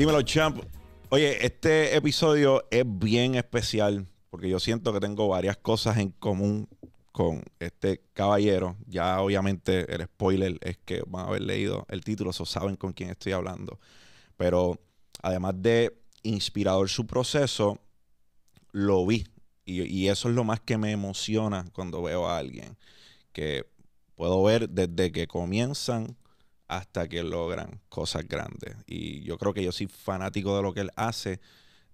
Dímelo, champ. Oye, este episodio es bien especial porque yo siento que tengo varias cosas en común con este caballero. Ya obviamente el spoiler es que van a haber leído el título, so saben con quién estoy hablando. Pero además de inspirador su proceso, lo vi. Y, y eso es lo más que me emociona cuando veo a alguien. Que puedo ver desde que comienzan hasta que logran cosas grandes. Y yo creo que yo soy fanático de lo que él hace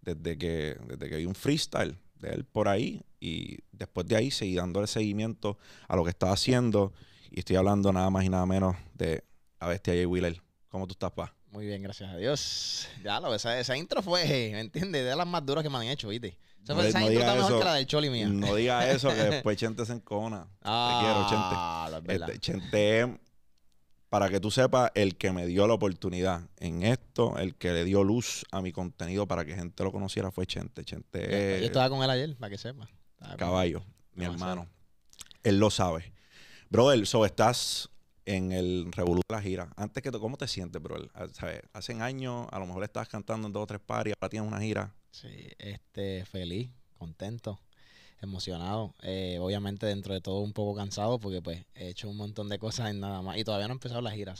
desde que, desde que vi un freestyle de él por ahí y después de ahí seguí dándole seguimiento a lo que estaba haciendo y estoy hablando nada más y nada menos de la bestia J. Wheeler. ¿Cómo tú estás, pa? Muy bien, gracias a Dios. Ya lo, esa, esa intro fue, ¿me entiendes? De las más duras que me han hecho, ¿viste? esa intro está mejor que la del Choli mía. No diga eso, que después Chente se encona. Ah, Te quiero, Chente. Ah, este, Chente para que tú sepas, el que me dio la oportunidad en esto, el que le dio luz a mi contenido para que gente lo conociera fue Chente. Chente yo, estaba con él ayer, para que sepa. Caballo, mi hermano. Él lo sabe. Brother, so estás en el revolución de la gira. Antes que tú, ¿cómo te sientes, brother? Ah, ¿Sabes? un años, a lo mejor estabas cantando en dos o tres pares, ahora tienes una gira. Sí, este, feliz, contento emocionado. Eh, obviamente dentro de todo un poco cansado porque pues he hecho un montón de cosas en nada más y todavía no he empezado la gira,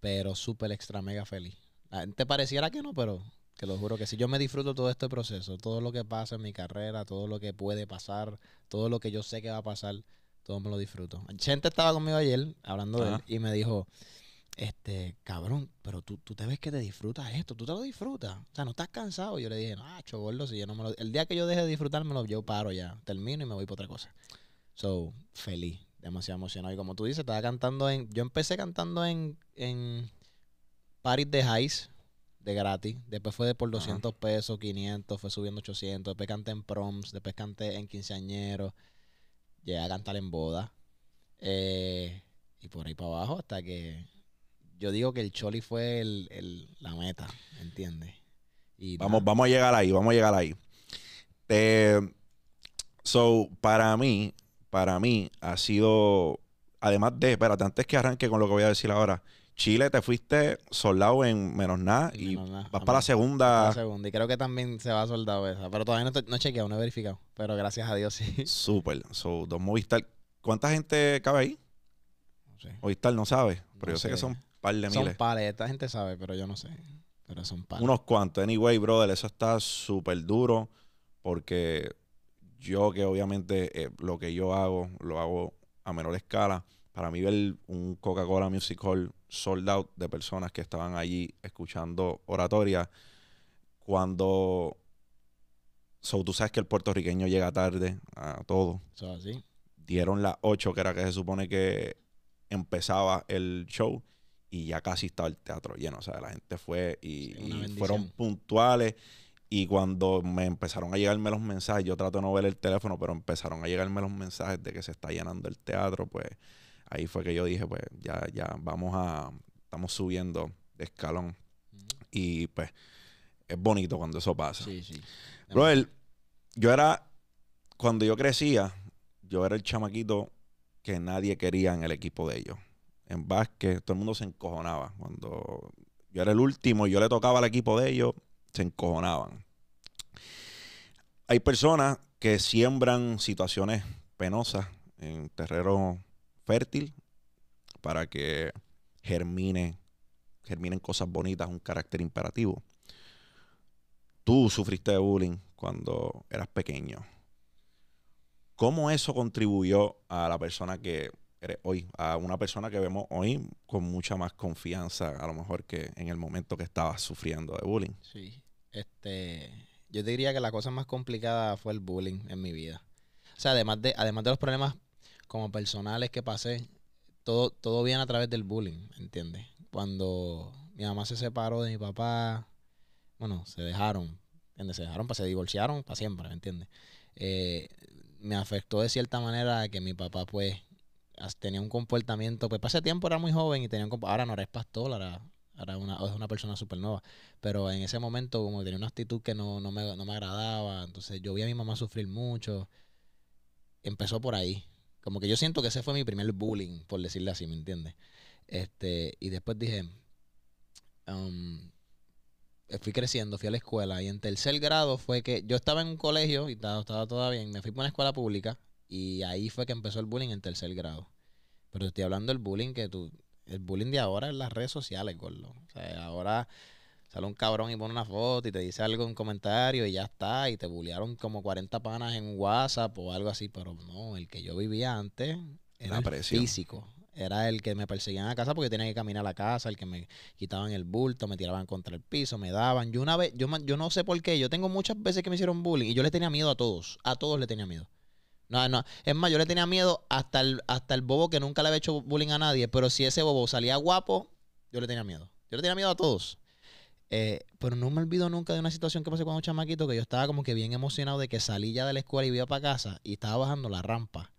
pero súper extra mega feliz. Ah, te pareciera que no, pero te lo juro que si yo me disfruto todo este proceso, todo lo que pasa en mi carrera, todo lo que puede pasar, todo lo que yo sé que va a pasar, todo me lo disfruto. gente estaba conmigo ayer hablando de él y me dijo, este, cabrón, pero tú, tú te ves que te disfrutas esto, tú te lo disfrutas. O sea, no estás cansado. yo le dije, no, chavo si yo no me El día que yo deje de disfrutármelo, yo paro ya, termino y me voy para otra cosa. So, feliz, demasiado emocionado. Y como tú dices, estaba cantando en... Yo empecé cantando en, en Paris de highs de gratis. Después fue de por 200 pesos, 500, fue subiendo 800. Después canté en proms, después canté en quinceañeros. Llegué a cantar en boda. Eh, y por ahí para abajo hasta que yo digo que el Choli fue el, el, la meta, ¿entiendes? Y vamos, vamos a llegar ahí, vamos a llegar ahí. Eh, so, para mí, para mí ha sido, además de, espérate, antes que arranque con lo que voy a decir ahora, Chile te fuiste soldado en menos nada y vas para la segunda. La segunda. Y creo que también se va soldado esa. Pero todavía no, no he chequeado, no he verificado. Pero gracias a Dios sí. Súper. So, dos Movistar. ¿Cuánta gente cabe ahí? No sé. Movistar no sabe, pero yo sé que son son esta gente sabe, pero yo no sé. Pero son Unos cuantos. Anyway, brother, eso está súper duro porque yo que obviamente eh, lo que yo hago, lo hago a menor escala. Para mí ver un Coca-Cola Music Hall sold out de personas que estaban allí escuchando oratoria cuando... So, tú sabes que el puertorriqueño llega tarde a todo. So, así Dieron las 8, que era que se supone que empezaba el show y ya casi estaba el teatro lleno. O sea, la gente fue y, fueron puntuales. Y cuando me empezaron a llegarme los mensajes, yo trato de no ver el teléfono, pero empezaron a llegarme los mensajes de que se está llenando el teatro, pues ahí fue que yo dije, pues ya, ya, vamos a, estamos subiendo de escalón. Y pues es bonito cuando eso pasa. Sí, sí. él yo era, cuando yo crecía, yo era el chamaquito que nadie quería en el equipo de ellos en básquet, todo el mundo se encojonaba. Cuando yo era el último y yo le tocaba al equipo de ellos, se encojonaban. Hay personas que siembran situaciones penosas en terreno fértil para que germine, germinen cosas bonitas, un carácter imperativo. Tú sufriste de bullying cuando eras pequeño. ¿Cómo eso contribuyó a la persona que hoy, a una persona que vemos hoy con mucha más confianza, a lo mejor que en el momento que estaba sufriendo de bullying. Sí, este, yo diría que la cosa más complicada fue el bullying en mi vida. O sea, además de, además de los problemas como personales que pasé, todo, todo viene a través del bullying, ¿entiendes? Cuando mi mamá se separó de mi papá, bueno, se dejaron, Se dejaron, pues, se divorciaron para siempre, ¿me entiendes? Eh, me afectó de cierta manera que mi papá, pues, tenía un comportamiento, pues pasé tiempo era muy joven y tenía un ahora no, eres pastor, ahora, una, es una persona súper nueva, pero en ese momento como tenía una actitud que no, me, agradaba, entonces yo vi a mi mamá sufrir mucho, empezó por ahí, como que yo siento que ese fue mi primer bullying, por decirle así, ¿me entiendes? Este, y después dije, um, fui creciendo, fui a la escuela y en tercer grado fue que yo estaba en un colegio y estaba, estaba todo bien, me fui para una escuela pública y ahí fue que empezó el bullying en tercer grado. Pero estoy hablando del bullying que tú. El bullying de ahora es las redes sociales, gordo. O sea, ahora sale un cabrón y pone una foto y te dice algo en comentario y ya está. Y te bullearon como 40 panas en WhatsApp o algo así. Pero no, el que yo vivía antes era físico. Era el que me perseguían a casa porque tenía que caminar a la casa, el que me quitaban el bulto, me tiraban contra el piso, me daban. Yo una vez, yo, yo no sé por qué, yo tengo muchas veces que me hicieron bullying y yo le tenía miedo a todos. A todos le tenía miedo. No, no. Es más, yo le tenía miedo hasta el, hasta el bobo que nunca le había hecho bullying a nadie. Pero si ese bobo salía guapo, yo le tenía miedo. Yo le tenía miedo a todos. Eh, pero no me olvido nunca de una situación que pasé con un chamaquito que yo estaba como que bien emocionado de que salí ya de la escuela y iba para casa y estaba bajando la rampa.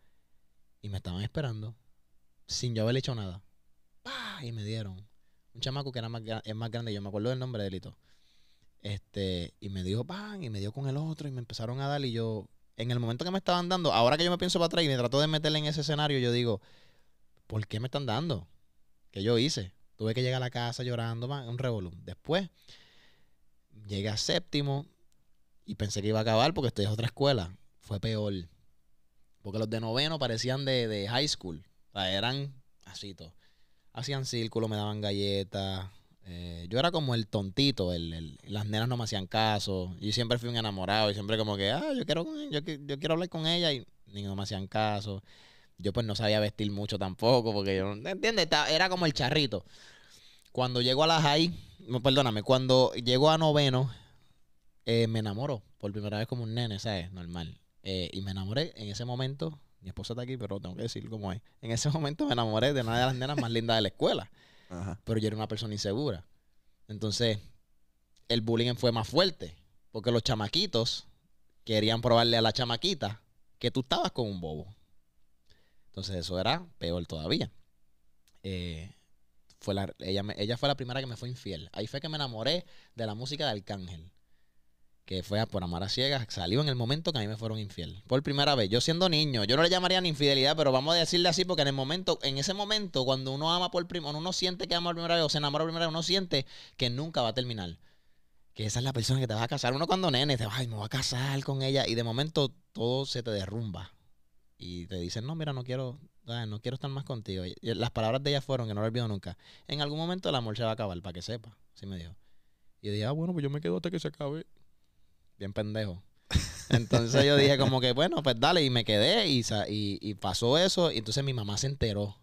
Y me estaban esperando sin yo haberle hecho nada. ¡Pah! Y me dieron. Un chamaco que era más, es más grande, yo me acuerdo del nombre delito Este, y me dijo, pan, y me dio con el otro, y me empezaron a dar, y yo, en el momento que me estaban dando, ahora que yo me pienso para atrás y me trato de meterle en ese escenario, yo digo, ¿por qué me están dando? ¿Qué yo hice? Tuve que llegar a la casa llorando, man, un revolú. Después, llegué a séptimo y pensé que iba a acabar porque estoy en otra escuela. Fue peor. Porque los de noveno parecían de, high school. O sea, eran así todo. Hacían círculo, me daban galletas, eh, yo era como el tontito, el, las nenas no me hacían caso. Yo siempre fui un enamorado y siempre como que, ah, yo quiero, yo quiero hablar con ella y ni no me hacían caso. Yo pues no sabía vestir mucho tampoco porque yo, ¿entiendes? Era como el charrito. Cuando llego a la high, perdóname, cuando llego a noveno, eh, me enamoro por primera vez como un nene, ¿sabes? Normal. Eh, y me enamoré en ese momento. Mi esposa está aquí, pero tengo que decir cómo es. En ese momento me enamoré de una de las nenas más lindas de la escuela pero yo era una persona insegura. Entonces, el bullying fue más fuerte, porque los chamaquitos querían probarle a la chamaquita que tú estabas con un bobo. Entonces, eso era peor todavía. Eh, fue ella, ella fue la primera que me fue infiel. Ahí fue que me enamoré de la música de Arcángel que fue a por amar a ciegas, salió en el momento que a mí me fueron infiel. Por primera vez, yo siendo niño, yo no le llamaría ni infidelidad, pero vamos a decirle así porque en el momento, en ese momento, cuando uno ama por primera, uno siente que ama por primera vez o se enamora por primera vez, uno siente que nunca va a terminar. Que esa es la persona que te va a casar. Uno cuando nene te va, ay, me voy a casar con ella y de momento todo se te derrumba. Y te dicen, no, mira, no quiero, no quiero estar más contigo. las palabras de ella fueron, que no lo olvido nunca, en algún momento el amor se va a acabar, para que sepa, así me dijo. Y yo dije, ah, bueno, pues yo me quedo hasta que se acabe bien pendejo. Entonces yo dije como que, bueno, pues dale, y me quedé y, y, pasó eso, y entonces mi mamá se enteró.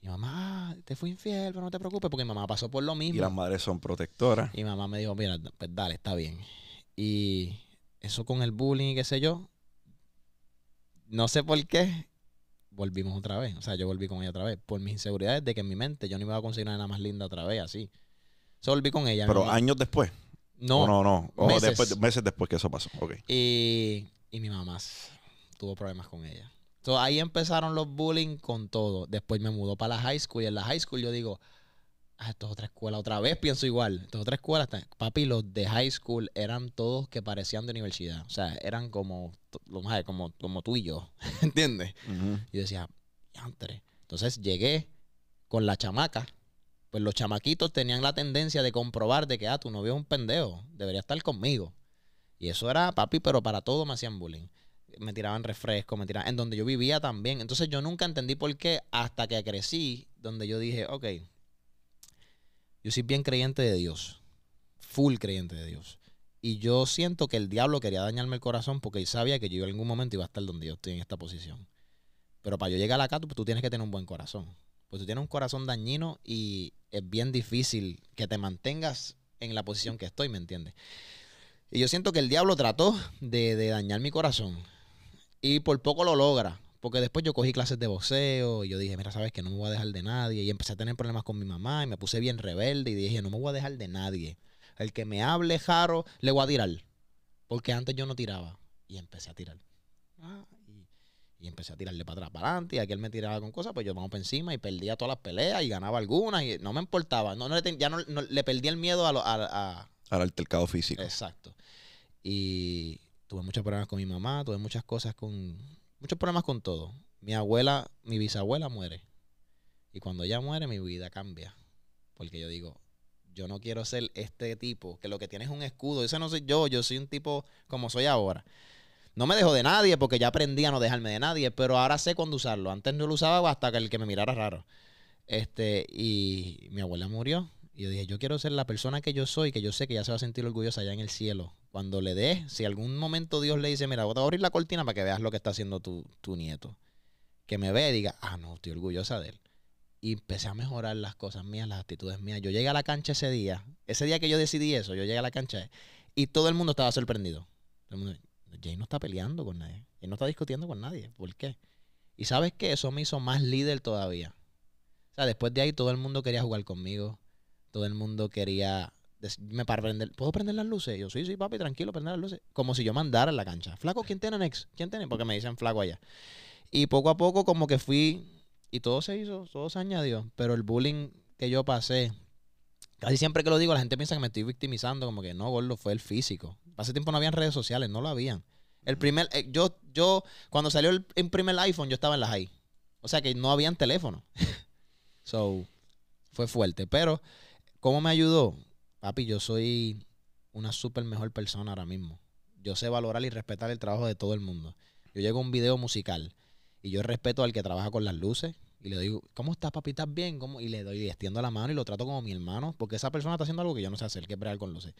Mi mamá, ah, te fui infiel, pero no te preocupes, porque mi mamá pasó por lo mismo. Y las madres son protectoras. Y mamá me dijo, mira, pues dale, está bien. Y eso con el bullying y qué sé yo, no sé por qué, volvimos otra vez. O sea, yo volví con ella otra vez. Por mis inseguridades de que en mi mente yo no iba a conseguir nada más linda otra vez, así. Yo volví con ella. Pero años después. No, no, no. meses. Después, que eso pasó. Y, mi mamá tuvo problemas con ella. Entonces ahí empezaron los bullying con todo. Después me mudó para la high school y en la high school yo digo, ah, esto es otra escuela. Otra vez pienso igual. Esto es otra escuela. Papi, los de high school eran todos que parecían de universidad. O sea, eran como, como, como tú y yo. ¿Entiendes? Y yo decía, Entonces llegué con la chamaca pues los chamaquitos tenían la tendencia de comprobar de que, ah, tú no es un pendejo, debería estar conmigo. Y eso era, papi, pero para todo me hacían bullying. Me tiraban refresco, me tiraban, en donde yo vivía también. Entonces yo nunca entendí por qué hasta que crecí, donde yo dije, ok, yo soy bien creyente de Dios, full creyente de Dios. Y yo siento que el diablo quería dañarme el corazón porque él sabía que yo en algún momento iba a estar donde yo estoy en esta posición. Pero para yo llegar acá, tú, tú tienes que tener un buen corazón pues tú tienes un corazón dañino y es bien difícil que te mantengas en la posición que estoy, ¿me entiendes? Y yo siento que el diablo trató de, dañar mi corazón y por poco lo logra. Porque después yo cogí clases de boxeo y yo dije, mira, sabes que no me voy a dejar de nadie. Y empecé a tener problemas con mi mamá y me puse bien rebelde y dije, no me voy a dejar de nadie. El que me hable, Jaro, le voy a tirar. Porque antes yo no tiraba. Y empecé a tirar. Ah, y empecé a tirarle para atrás, para adelante, y aquí él me tiraba con cosas, pues yo tomaba para encima y perdía todas las peleas y ganaba algunas y no me importaba. No, ya no, le perdí el miedo a, al altercado físico. Exacto. Y tuve muchos problemas con mi mamá, tuve muchas cosas con. Muchos problemas con todo. Mi abuela, mi bisabuela muere. Y cuando ella muere, mi vida cambia. Porque yo digo, yo no quiero ser este tipo, que lo que tiene es un escudo. Ese no soy yo, yo soy un tipo como soy ahora. No me dejó de nadie porque ya aprendí a no dejarme de nadie, pero ahora sé cuándo usarlo. Antes no lo usaba hasta que el que me mirara raro. Este, y mi abuela murió. Y yo dije, yo quiero ser la persona que yo soy, que yo sé que ya se va a sentir orgullosa allá en el cielo. Cuando le dé, si algún momento Dios le dice, mira, voy a abrir la cortina para que veas lo que está haciendo tu, nieto. Que me ve y diga, ah, no, estoy orgullosa de él. Y empecé a mejorar las cosas mías, las actitudes mías. Yo llegué a la cancha ese día, ese día que yo decidí eso, yo llegué a la cancha y todo el mundo estaba sorprendido. Todo el mundo, Jay no está peleando con nadie. y no está discutiendo con nadie. ¿Por qué? Y sabes que eso me hizo más líder todavía. O sea, después de ahí todo el mundo quería jugar conmigo. Todo el mundo quería. Me para ¿Puedo prender las luces? yo, sí, sí, papi, tranquilo, prender las luces. Como si yo mandara en la cancha. Flaco, ¿quién tiene next? ¿Quién tiene? Porque me dicen flaco allá. Y poco a poco, como que fui. Y todo se hizo, todo se añadió. Pero el bullying que yo pasé. Casi siempre que lo digo, la gente piensa que me estoy victimizando, como que no, Gordo, fue el físico. Hace tiempo no habían redes sociales, no lo habían. El primer, eh, yo, yo, cuando salió el, primer iPhone, yo estaba en las ahí O sea que no habían teléfono. so, fue fuerte. Pero, ¿cómo me ayudó? Papi, yo soy una súper mejor persona ahora mismo. Yo sé valorar y respetar el trabajo de todo el mundo. Yo llego a un video musical y yo respeto al que trabaja con las luces y le digo, ¿cómo estás, papi? ¿Estás bien? Y le doy, y extiendo la mano y lo trato como mi hermano, porque esa persona está haciendo algo que yo no sé hacer, que es bregar con luces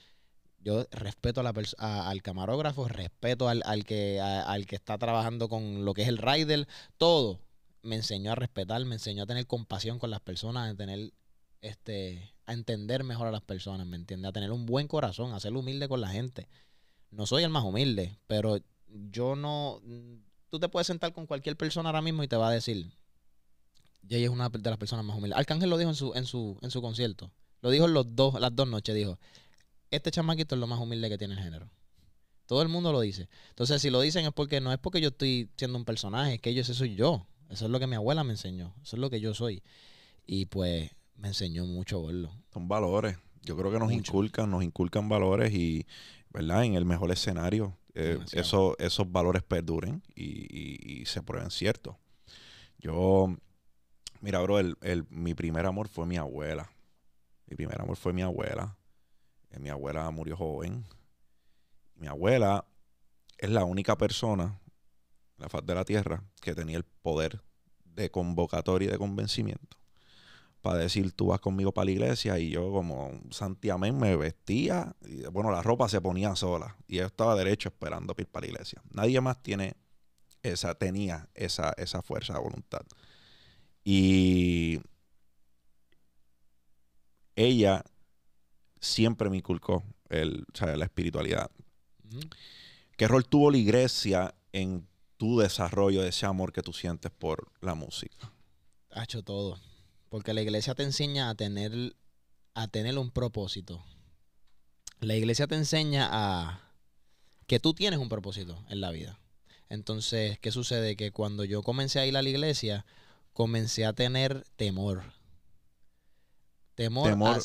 yo respeto al camarógrafo, respeto al, que, al que está trabajando con lo que es el rider, todo. Me enseñó a respetar, me enseñó a tener compasión con las personas, a tener este a entender mejor a las personas, ¿me entiendes? A tener un buen corazón, a ser humilde con la gente. No soy el más humilde, pero yo no tú te puedes sentar con cualquier persona ahora mismo y te va a decir Jay es una de las personas más humildes. Arcángel lo dijo en su en su en su concierto. Lo dijo los dos las dos noches dijo este chamaquito es lo más humilde que tiene el género. Todo el mundo lo dice. Entonces, si lo dicen es porque no es porque yo estoy siendo un personaje, es que yo ese soy yo. Eso es lo que mi abuela me enseñó. Eso es lo que yo soy. Y pues me enseñó mucho verlo. Son valores. Yo creo que nos inculcan, nos inculcan valores y, ¿verdad? En el mejor escenario, eh, esos valores perduren y, se prueben ciertos. Yo, mira, bro, mi primer amor fue mi abuela. Mi primer amor fue mi abuela mi abuela murió joven. Mi abuela es la única persona en la faz de la tierra que tenía el poder de convocatoria y de convencimiento para decir tú vas conmigo para la iglesia y yo como santiamén me vestía y bueno la ropa se ponía sola y yo estaba derecho esperando para ir para la iglesia nadie más tiene esa tenía esa esa fuerza de voluntad y ella siempre me inculcó el, o la espiritualidad. ¿Qué rol tuvo la iglesia en tu desarrollo de ese amor que tú sientes por la música? Ha hecho todo. Porque la iglesia te enseña a tener, a tener un propósito. La iglesia te enseña a que tú tienes un propósito en la vida. Entonces, ¿qué sucede? Que cuando yo comencé a ir a la iglesia, comencé a tener temor. Temor,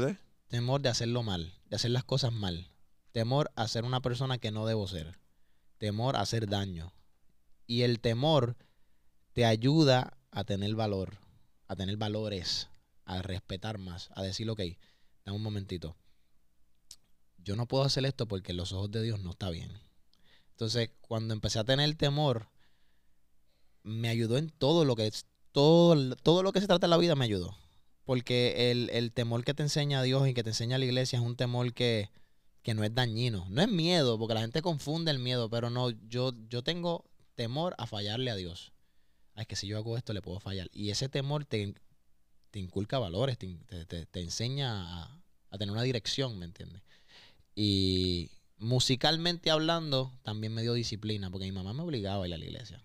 de? temor de hacerlo mal, de hacer las cosas mal, temor a ser una persona que no debo ser, temor a hacer daño. Y el temor te ayuda a tener valor, a tener valores, a respetar más, a decir, ok, dame un momentito. Yo no puedo hacer esto porque los ojos de Dios no está bien. Entonces, cuando empecé a tener temor, me ayudó en todo lo que todo, todo lo que se trata de la vida me ayudó. Porque el, temor que te enseña Dios y que te enseña la iglesia es un temor que, que, no es dañino. No es miedo, porque la gente confunde el miedo, pero no, yo, yo tengo temor a fallarle a Dios. es que si yo hago esto le puedo fallar. Y ese temor te, te inculca valores, te, te enseña a, tener una dirección, ¿me entiendes? Y musicalmente hablando, también me dio disciplina, porque mi mamá me obligaba a ir a la iglesia.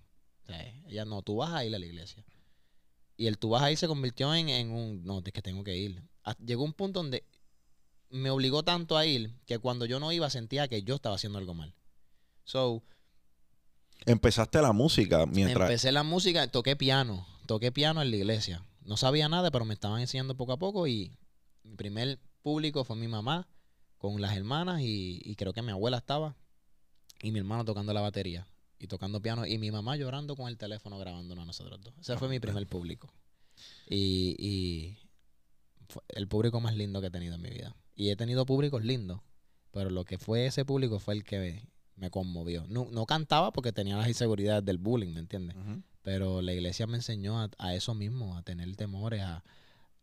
ella no, tú vas a ir a la iglesia. Y el tú vas ahí se convirtió en, un, no, es que tengo que ir. Ah, llegó un punto donde me obligó tanto a ir que cuando yo no iba sentía que yo estaba haciendo algo mal. So, Empezaste la música mientras. Empecé la música, toqué piano. Toqué piano en la iglesia. No sabía nada, pero me estaban enseñando poco a poco. Y mi primer público fue mi mamá con las hermanas y creo que mi abuela estaba. Y mi hermano tocando la batería y tocando piano y mi mamá llorando con el teléfono grabándonos a nosotros dos. Ese fue mi ah, primer público. Y, y el público más lindo que he tenido en mi vida. Y he tenido públicos lindos, pero lo que fue ese público fue el que me conmovió. No, cantaba porque tenía las inseguridades del bullying, ¿me entiendes? Pero la iglesia me enseñó a, a, eso mismo, a tener temores, a,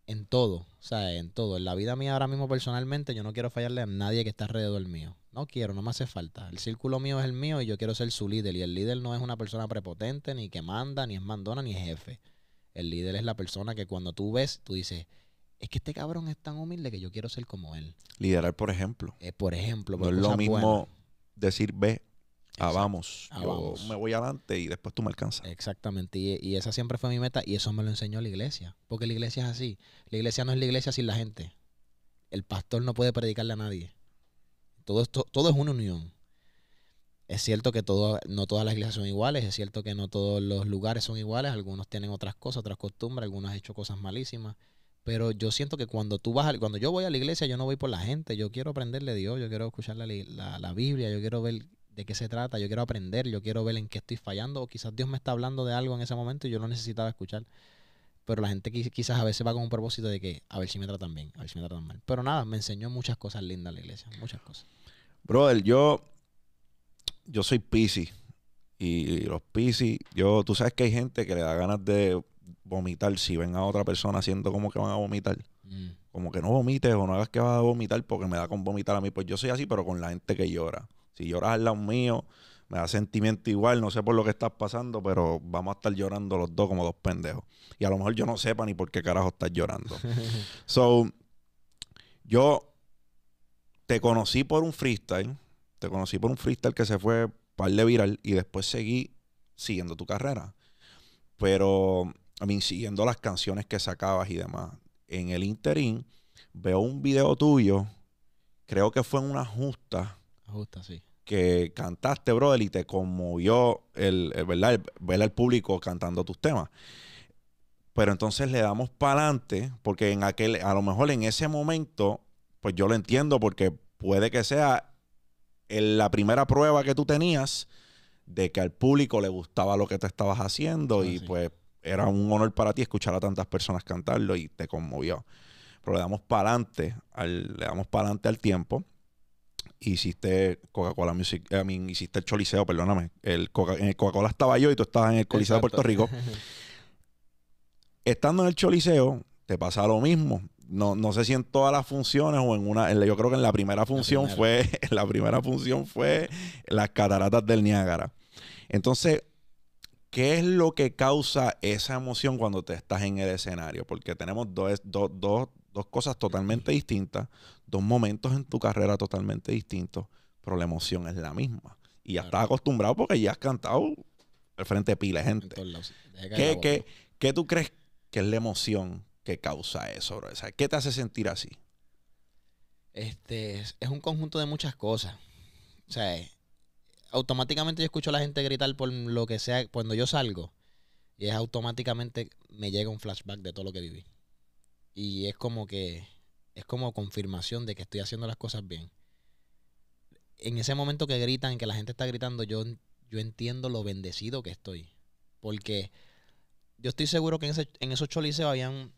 en todo, o sea En todo. En la vida mía ahora mismo personalmente yo no quiero fallarle a nadie que está alrededor mío. No quiero, no me hace falta. El círculo mío es el mío y yo quiero ser su líder. Y el líder no es una persona prepotente, ni que manda, ni es mandona, ni es jefe. El líder es la persona que cuando tú ves, tú dices, es que este cabrón es tan humilde que yo quiero ser como él. Liderar, por ejemplo. Es eh, por ejemplo. No es lo mismo decir ve Ah, vamos. Ah, yo me voy adelante y después tú me alcanzas. Exactamente. Y, esa siempre fue mi meta y eso me lo enseñó la iglesia. Porque la iglesia es así. La iglesia no es la iglesia sin la gente. El pastor no puede predicarle a nadie. Todo, esto, todo es una unión. Es cierto que todo, no todas las iglesias son iguales, es cierto que no todos los lugares son iguales, algunos tienen otras cosas, otras costumbres, algunos han hecho cosas malísimas, pero yo siento que cuando tú vas, al, cuando yo voy a la iglesia, yo no voy por la gente, yo quiero aprenderle a Dios, yo quiero escuchar la, la Biblia, yo quiero ver de qué se trata, yo quiero aprender, yo quiero ver en qué estoy fallando, o quizás Dios me está hablando de algo en ese momento y yo lo necesitaba escuchar. Pero la gente quizás a veces va con un propósito de que a ver si me tratan bien, a ver si me tratan mal. Pero nada, me enseñó muchas cosas lindas la iglesia, muchas cosas. Brother, yo, yo soy Pisi. Y los Pisi, yo, tú sabes que hay gente que le da ganas de vomitar si ven a otra persona haciendo como que van a vomitar. Mm. Como que no vomites o no hagas que vas a vomitar porque me da con vomitar a mí. Pues yo soy así, pero con la gente que llora. Si lloras al lado mío, me da sentimiento igual, no sé por lo que estás pasando, pero vamos a estar llorando los dos como dos pendejos. Y a lo mejor yo no sepa ni por qué carajo estás llorando. so, yo te conocí por un freestyle, te conocí por un freestyle que se fue par de viral y después seguí siguiendo tu carrera. Pero, a mí, siguiendo las canciones que sacabas y demás. En el interín, veo un video tuyo, creo que fue en una justa. Justa, sí que cantaste, brother, y te conmovió el, ver al público cantando tus temas. Pero entonces le damos para adelante, porque en aquel, a lo mejor en ese momento, pues yo lo entiendo, porque puede que sea la primera prueba que tú tenías de que al público le gustaba lo que te estabas haciendo ah, y pues era un honor para ti escuchar a tantas personas cantarlo y te conmovió. Pero le damos para le damos para adelante al tiempo hiciste Coca-Cola Music, a mí hiciste el Choliseo, perdóname. El en el Coca-Cola estaba yo y tú estabas en el Coliseo de Puerto Rico. Estando en el Choliseo, te pasa lo mismo. No, no sé si en todas las funciones o en una, yo creo que en la primera función fue, la primera función fue las cataratas del Niágara. Entonces, ¿qué es lo que causa esa emoción cuando te estás en el escenario? Porque tenemos dos, dos, dos cosas totalmente distintas, dos momentos en tu carrera totalmente distintos, pero la emoción es la misma. Y ya estás acostumbrado porque ya has cantado al frente de pila gente. qué, tú crees que es la emoción que causa eso? Bro? ¿Qué te hace sentir así? Este, es un conjunto de muchas cosas. O sea, eh, automáticamente yo escucho a la gente gritar por lo que sea cuando yo salgo. Y es automáticamente me llega un flashback de todo lo que viví. Y es como que es como confirmación de que estoy haciendo las cosas bien. En ese momento que gritan, que la gente está gritando, yo, yo entiendo lo bendecido que estoy. Porque yo estoy seguro que en, ese, en esos choliseos habían,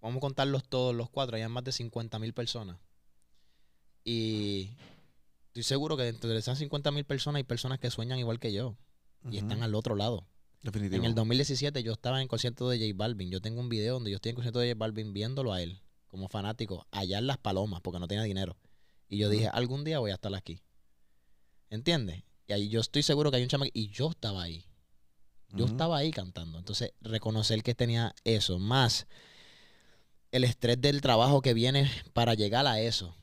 vamos a contarlos todos los cuatro, habían más de 50 mil personas. Y estoy seguro que dentro de esas 50 mil personas hay personas que sueñan igual que yo y están al otro lado. En el 2017 yo estaba en el concierto de J Balvin. Yo tengo un video donde yo estoy en el concierto de J Balvin viéndolo a él como fanático, allá en Las Palomas, porque no tenía dinero. Y yo dije, algún día voy a estar aquí. ¿Entiendes? Y ahí yo estoy seguro que hay un chama y yo estaba ahí. Yo estaba ahí cantando. Entonces, reconocer que tenía eso, más el estrés del trabajo que viene para llegar a eso.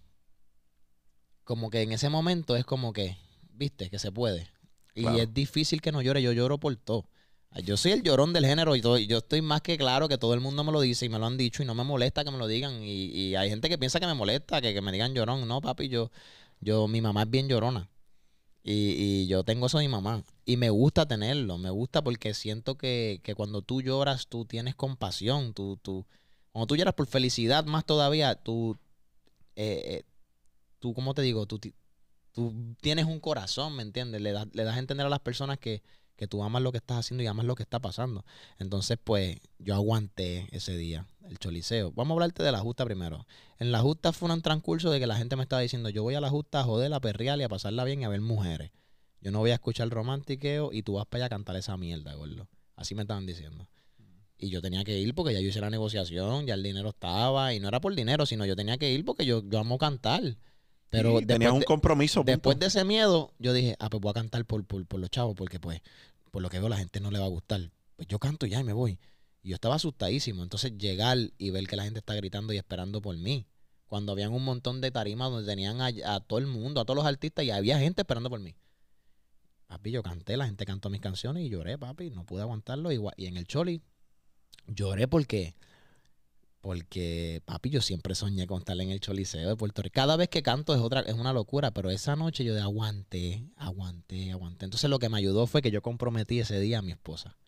Como que en ese momento es como que, viste, que se puede. Y es difícil que no llore. Yo lloro por todo. Ah, yo soy el llorón del género y, yo estoy más que claro que todo el mundo me lo dice y me lo han dicho y no me molesta que me lo digan. Y, hay gente que piensa que me molesta, que, me digan llorón. No, papi, yo, yo, mi mamá es bien llorona. Y, y, yo tengo eso de mi mamá. Y me gusta tenerlo, me gusta porque siento que, que cuando tú lloras, tú tienes compasión. Tú, tú, cuando tú lloras por felicidad más todavía, tú, eh, eh, tú ¿cómo te digo? Tú, tú tienes un corazón, ¿me entiendes? Le, le das a entender a las personas que que tú amas lo que estás haciendo y amas lo que está pasando. Entonces, pues yo aguanté ese día el choliceo. Vamos a hablarte de la justa primero. En la justa fue un transcurso de que la gente me estaba diciendo, yo voy a la justa a joder, la perrear y a pasarla bien y a ver mujeres. Yo no voy a escuchar romantiqueo y tú vas para allá a cantar esa mierda, gordo. Así me estaban diciendo. Y yo tenía que ir porque ya yo hice la negociación, ya el dinero estaba. Y no era por dinero, sino yo tenía que ir porque yo, yo amo cantar. Pero un compromiso. después de ese miedo, yo dije, ah, pues voy a cantar por, por los chavos, porque pues por lo que veo la gente no le va a gustar. Pues yo canto ya y me voy. Y yo estaba asustadísimo. Entonces llegar y ver que la gente está gritando y esperando por mí. Cuando habían un montón de tarimas donde tenían a, todo el mundo, a todos los artistas y había gente esperando por mí. Papi, yo canté, la gente cantó mis canciones y lloré, papi. No pude aguantarlo. Y, y en el Choli lloré porque porque, papi, yo siempre soñé con estar en el Choliseo de Puerto Rico. Cada vez que canto es otra, es una locura, pero esa noche yo de aguanté, aguanté, aguanté. Entonces lo que me ayudó fue que yo comprometí ese día a mi esposa.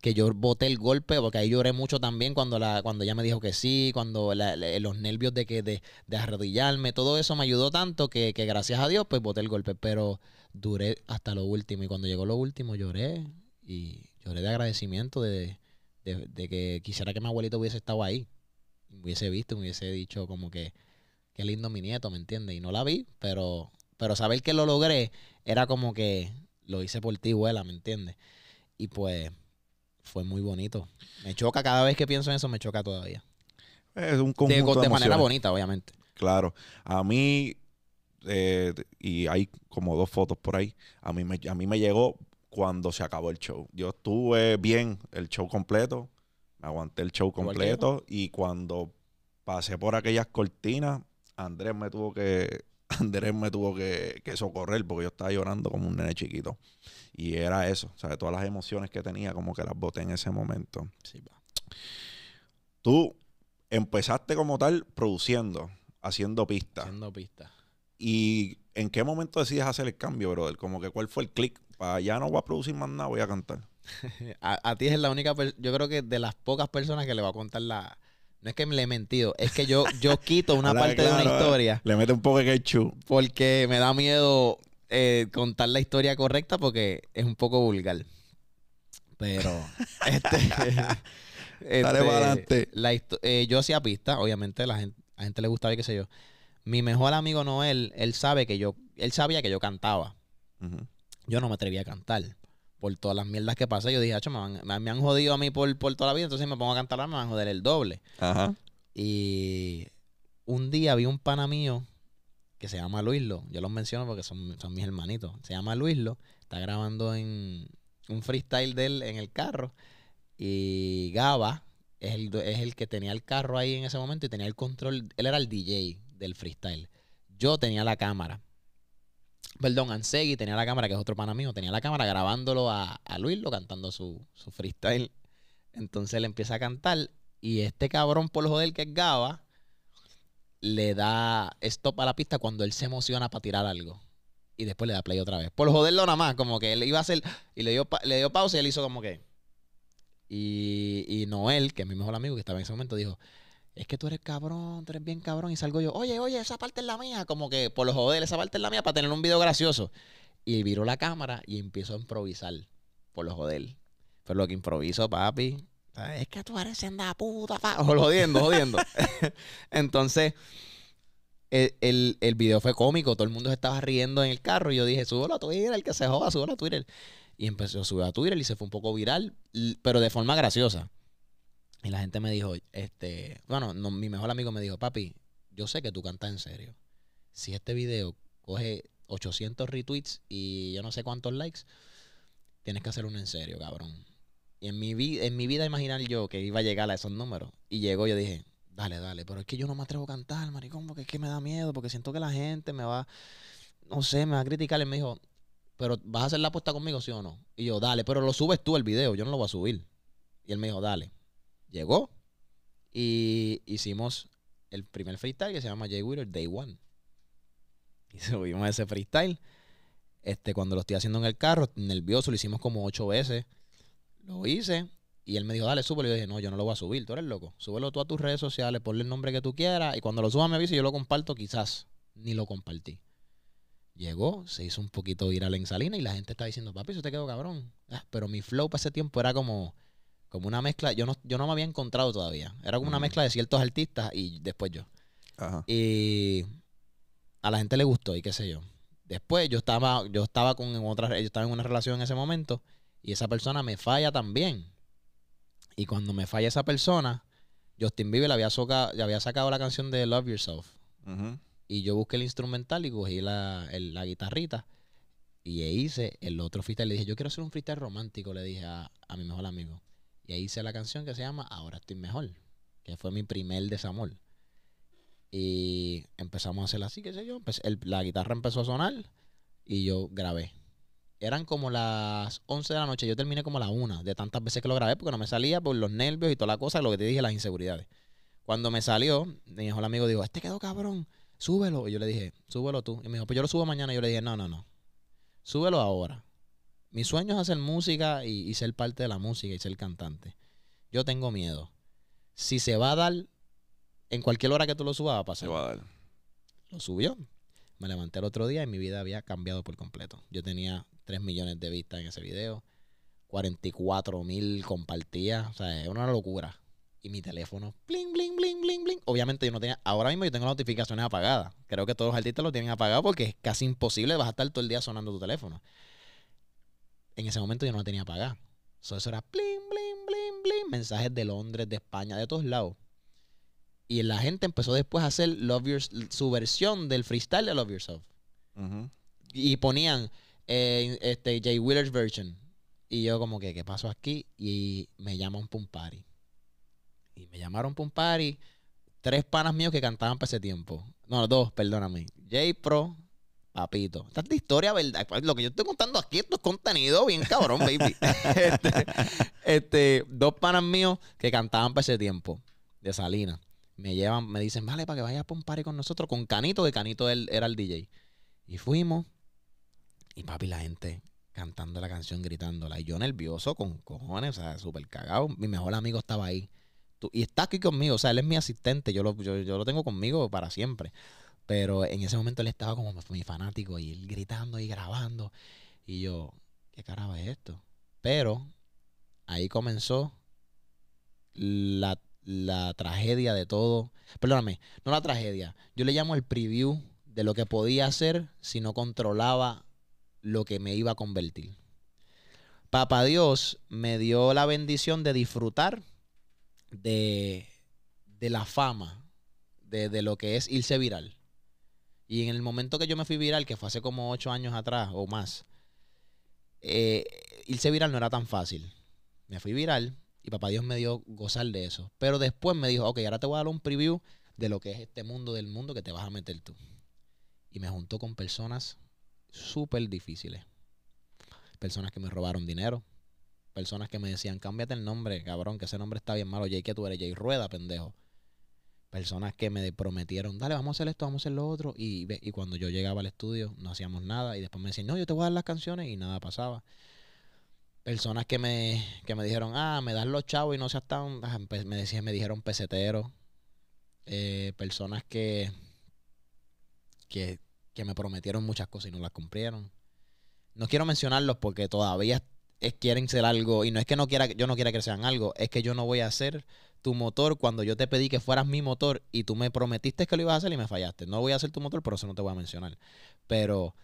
Que yo boté el golpe, porque ahí lloré mucho también cuando la, cuando ella me dijo que sí, cuando los nervios de que de, arrodillarme, todo eso me ayudó tanto que, gracias a Dios, pues boté el golpe. Pero duré hasta lo último. Y cuando llegó lo último, lloré. Y lloré de agradecimiento de, de que quisiera que mi abuelito hubiese estado ahí me hubiese visto, me hubiese dicho como que, qué lindo mi nieto, ¿me entiendes? Y no la vi, pero, pero saber que lo logré era como que lo hice por ti, abuela, ¿me entiendes? Y pues fue muy bonito. Me choca cada vez que pienso en eso, me choca todavía. Es un conjunto de, manera bonita, obviamente. Claro. A mí, eh, y hay como dos fotos por ahí, a mí, me, a mí me llegó cuando se acabó el show. Yo estuve bien el show completo, me aguanté el show completo y cuando pasé por aquellas cortinas, Andrés me tuvo que Andrés me tuvo que, socorrer porque yo estaba llorando como un nene chiquito. Y era eso, ¿sabes? todas las emociones que tenía como que las boté en ese momento. Sí, Tú empezaste como tal produciendo, haciendo pistas. Haciendo pistas. ¿Y en qué momento decides hacer el cambio, brother? Como que cuál fue el clic para ya no voy a producir más nada, voy a cantar. a, ti es la única, yo creo que de las pocas personas que le va a contar la... No es que me le he mentido, es que yo, yo quito una parte de una historia. Le mete un poco de ketchup. Porque me da miedo eh, contar la historia correcta porque es un poco vulgar. Pero, este, este, Dale este, eh, yo hacía pista, obviamente la gente, a la gente le gustaba y qué sé yo. Mi mejor amigo Noel, él sabe que yo, él sabía que yo cantaba. Yo no me atrevía a cantar por todas las mierdas que pasa, yo dije, me, han jodido a mí por, por toda la vida, entonces me pongo a cantar, me van a joder el doble. Ajá. Y un día vi un pana mío que se llama Luislo, yo los menciono porque son, mis hermanitos, se llama Luislo, está grabando en un freestyle de él en el carro y Gaba es el que tenía el carro ahí en ese momento y tenía el control, él era el DJ del freestyle, yo tenía la cámara Perdón, Ansegui tenía la cámara, que es otro pana mío, tenía la cámara grabándolo a, a Luis, cantando su, su freestyle. Entonces él empieza a cantar y este cabrón, por joder que es Gaba, le da stop a la pista cuando él se emociona para tirar algo. Y después le da play otra vez. Por joderlo nada más, como que él iba a hacer. Y le dio, pausa y él hizo como que. Y, y Noel, que es mi mejor amigo que estaba en ese momento, dijo: es que tú eres cabrón, tú eres bien cabrón. Y salgo yo, oye, oye, esa parte es la mía. Como que por los joder, esa parte es la mía para tener un video gracioso. Y viro la cámara y empiezo a improvisar. Por los joder. Fue lo que improviso, papi. Es que tú eres senda puta, papi. Jodiendo, jodiendo. Entonces. El, el, el, video fue cómico, todo el mundo se estaba riendo en el carro y yo dije, súbelo a Twitter, el que se joda, súbelo a Twitter. Y empezó a subir a Twitter y se fue un poco viral, pero de forma graciosa. Y la gente me dijo, este, bueno, no, mi mejor amigo me dijo, papi, yo sé que tú cantas en serio. Si este video coge 800 retweets y yo no sé cuántos likes, tienes que hacer uno en serio, cabrón. Y en mi, en mi vida imaginar yo que iba a llegar a esos números. Y llegó, yo dije, dale, dale, pero es que yo no me atrevo a cantar, maricón, porque es que me da miedo, porque siento que la gente me va, no sé, me va a criticar. Y me dijo, pero ¿vas a hacer la apuesta conmigo, sí o no? Y yo, dale, pero lo subes tú el video, yo no lo voy a subir. Y él me dijo, dale llegó y hicimos el primer freestyle que se llama Jay Wheeler Day One. Y subimos ese freestyle. Este, cuando lo estoy haciendo en el carro, nervioso, lo hicimos como ocho veces. Lo hice y él me dijo, dale, súbelo. Y yo dije, no, yo no lo voy a subir, tú eres loco. Súbelo tú a tus redes sociales, ponle el nombre que tú quieras. Y cuando lo suba me avisa y yo lo comparto, quizás ni lo compartí. Llegó, se hizo un poquito Ir a la ensalina y la gente está diciendo, papi, eso te quedó cabrón. Ah, pero mi flow para ese tiempo era como como una mezcla, yo no, yo no me había encontrado todavía. Era como una mm. mezcla de ciertos artistas y después yo. Ajá. Y a la gente le gustó y qué sé yo. Después yo estaba, yo estaba con otra, yo estaba en una relación en ese momento y esa persona me falla también. Y cuando me falla esa persona, Justin Bieber le había, había sacado la canción de Love Yourself. Y yo busqué el instrumental y cogí la, la guitarrita. Y hice el otro freestyle. Le dije, yo quiero hacer un freestyle romántico, le dije a mi mejor amigo. Y ahí hice la canción que se llama Ahora estoy mejor, que fue mi primer desamor. Y empezamos a hacer así, qué sé yo. la guitarra empezó a sonar y yo grabé. Eran como las 11 de la noche, yo terminé como a las una de tantas veces que lo grabé porque no me salía por los nervios y toda la cosa, lo que te dije, las inseguridades. Cuando me salió, mi el amigo dijo, este quedó cabrón, súbelo. Y yo le dije, súbelo tú. Y me dijo, pues yo lo subo mañana. Y yo le dije, no, no, no. Súbelo ahora mi sueño es hacer música y, y, ser parte de la música y ser cantante. Yo tengo miedo. Si se va a dar, en cualquier hora que tú lo subas, va a pasar. Se va a dar. Lo subió. Me levanté el otro día y mi vida había cambiado por completo. Yo tenía 3 millones de vistas en ese video, 44 mil compartidas. O sea, es una locura. Y mi teléfono, bling, bling, bling, bling, bling. Obviamente yo no tenía, ahora mismo yo tengo las notificaciones apagadas. Creo que todos los artistas lo tienen apagado porque es casi imposible, vas a estar todo el día sonando tu teléfono en ese momento yo no tenía pagado eso era bling, bling, bling, bling, mensajes de Londres, de España, de todos lados. Y la gente empezó después a hacer love your, su versión del freestyle de Love Yourself. Y ponían eh, este, Jay Wheeler's version. Y yo como que, ¿qué pasó aquí? Y me llaman Pumpari. Y me llamaron Pumpari. Tres panas míos que cantaban para ese tiempo. No, dos, perdóname. Jay Pro, Papito. Esta historia, ¿verdad? Pues, lo que yo estoy contando aquí, esto es contenido bien cabrón, baby. Este, este, dos panas míos que cantaban para ese tiempo, de Salinas, me llevan, me dicen, vale, para que vayas a un con nosotros, con Canito, que Canito él, era el DJ. Y fuimos, y papi, la gente cantando la canción, gritándola. Y yo nervioso, con cojones, o sea, súper cagado. Mi mejor amigo estaba ahí. y está aquí conmigo, o sea, él es mi asistente, yo yo lo tengo conmigo para siempre. Pero en ese momento él estaba como mi fanático y él gritando y grabando. Y yo, ¿qué carajo es esto? Pero ahí comenzó la, tragedia de todo. Perdóname, no la tragedia. Yo le llamo el preview de lo que podía hacer si no controlaba lo que me iba a convertir. Papá Dios me dio la bendición de disfrutar de, la fama, de, de lo que es irse viral y en el momento que yo me fui viral, que fue hace como ocho años atrás o más, eh, irse viral no era tan fácil. Me fui viral y papá Dios me dio gozar de eso. Pero después me dijo, ok, ahora te voy a dar un preview de lo que es este mundo del mundo que te vas a meter tú. Y me juntó con personas súper difíciles. Personas que me robaron dinero. Personas que me decían, cámbiate el nombre, cabrón, que ese nombre está bien malo. Jay, que tú eres Jay Rueda, pendejo personas que me prometieron, dale, vamos a hacer esto, vamos a hacer lo otro. Y, y cuando yo llegaba al estudio, no hacíamos nada. Y después me decían, no, yo te voy a dar las canciones y nada pasaba. Personas que me, que me dijeron, ah, me das los chavos y no seas tan. Ah, me, decían, me dijeron pesetero. Eh, personas que, que, que me prometieron muchas cosas y no las cumplieron. No quiero mencionarlos porque todavía es, quieren ser algo. Y no es que no quiera, yo no quiera que sean algo, es que yo no voy a hacer tu motor cuando yo te pedí que fueras mi motor y tú me prometiste que lo ibas a hacer y me fallaste. No voy a hacer tu motor, pero eso no te voy a mencionar. Pero,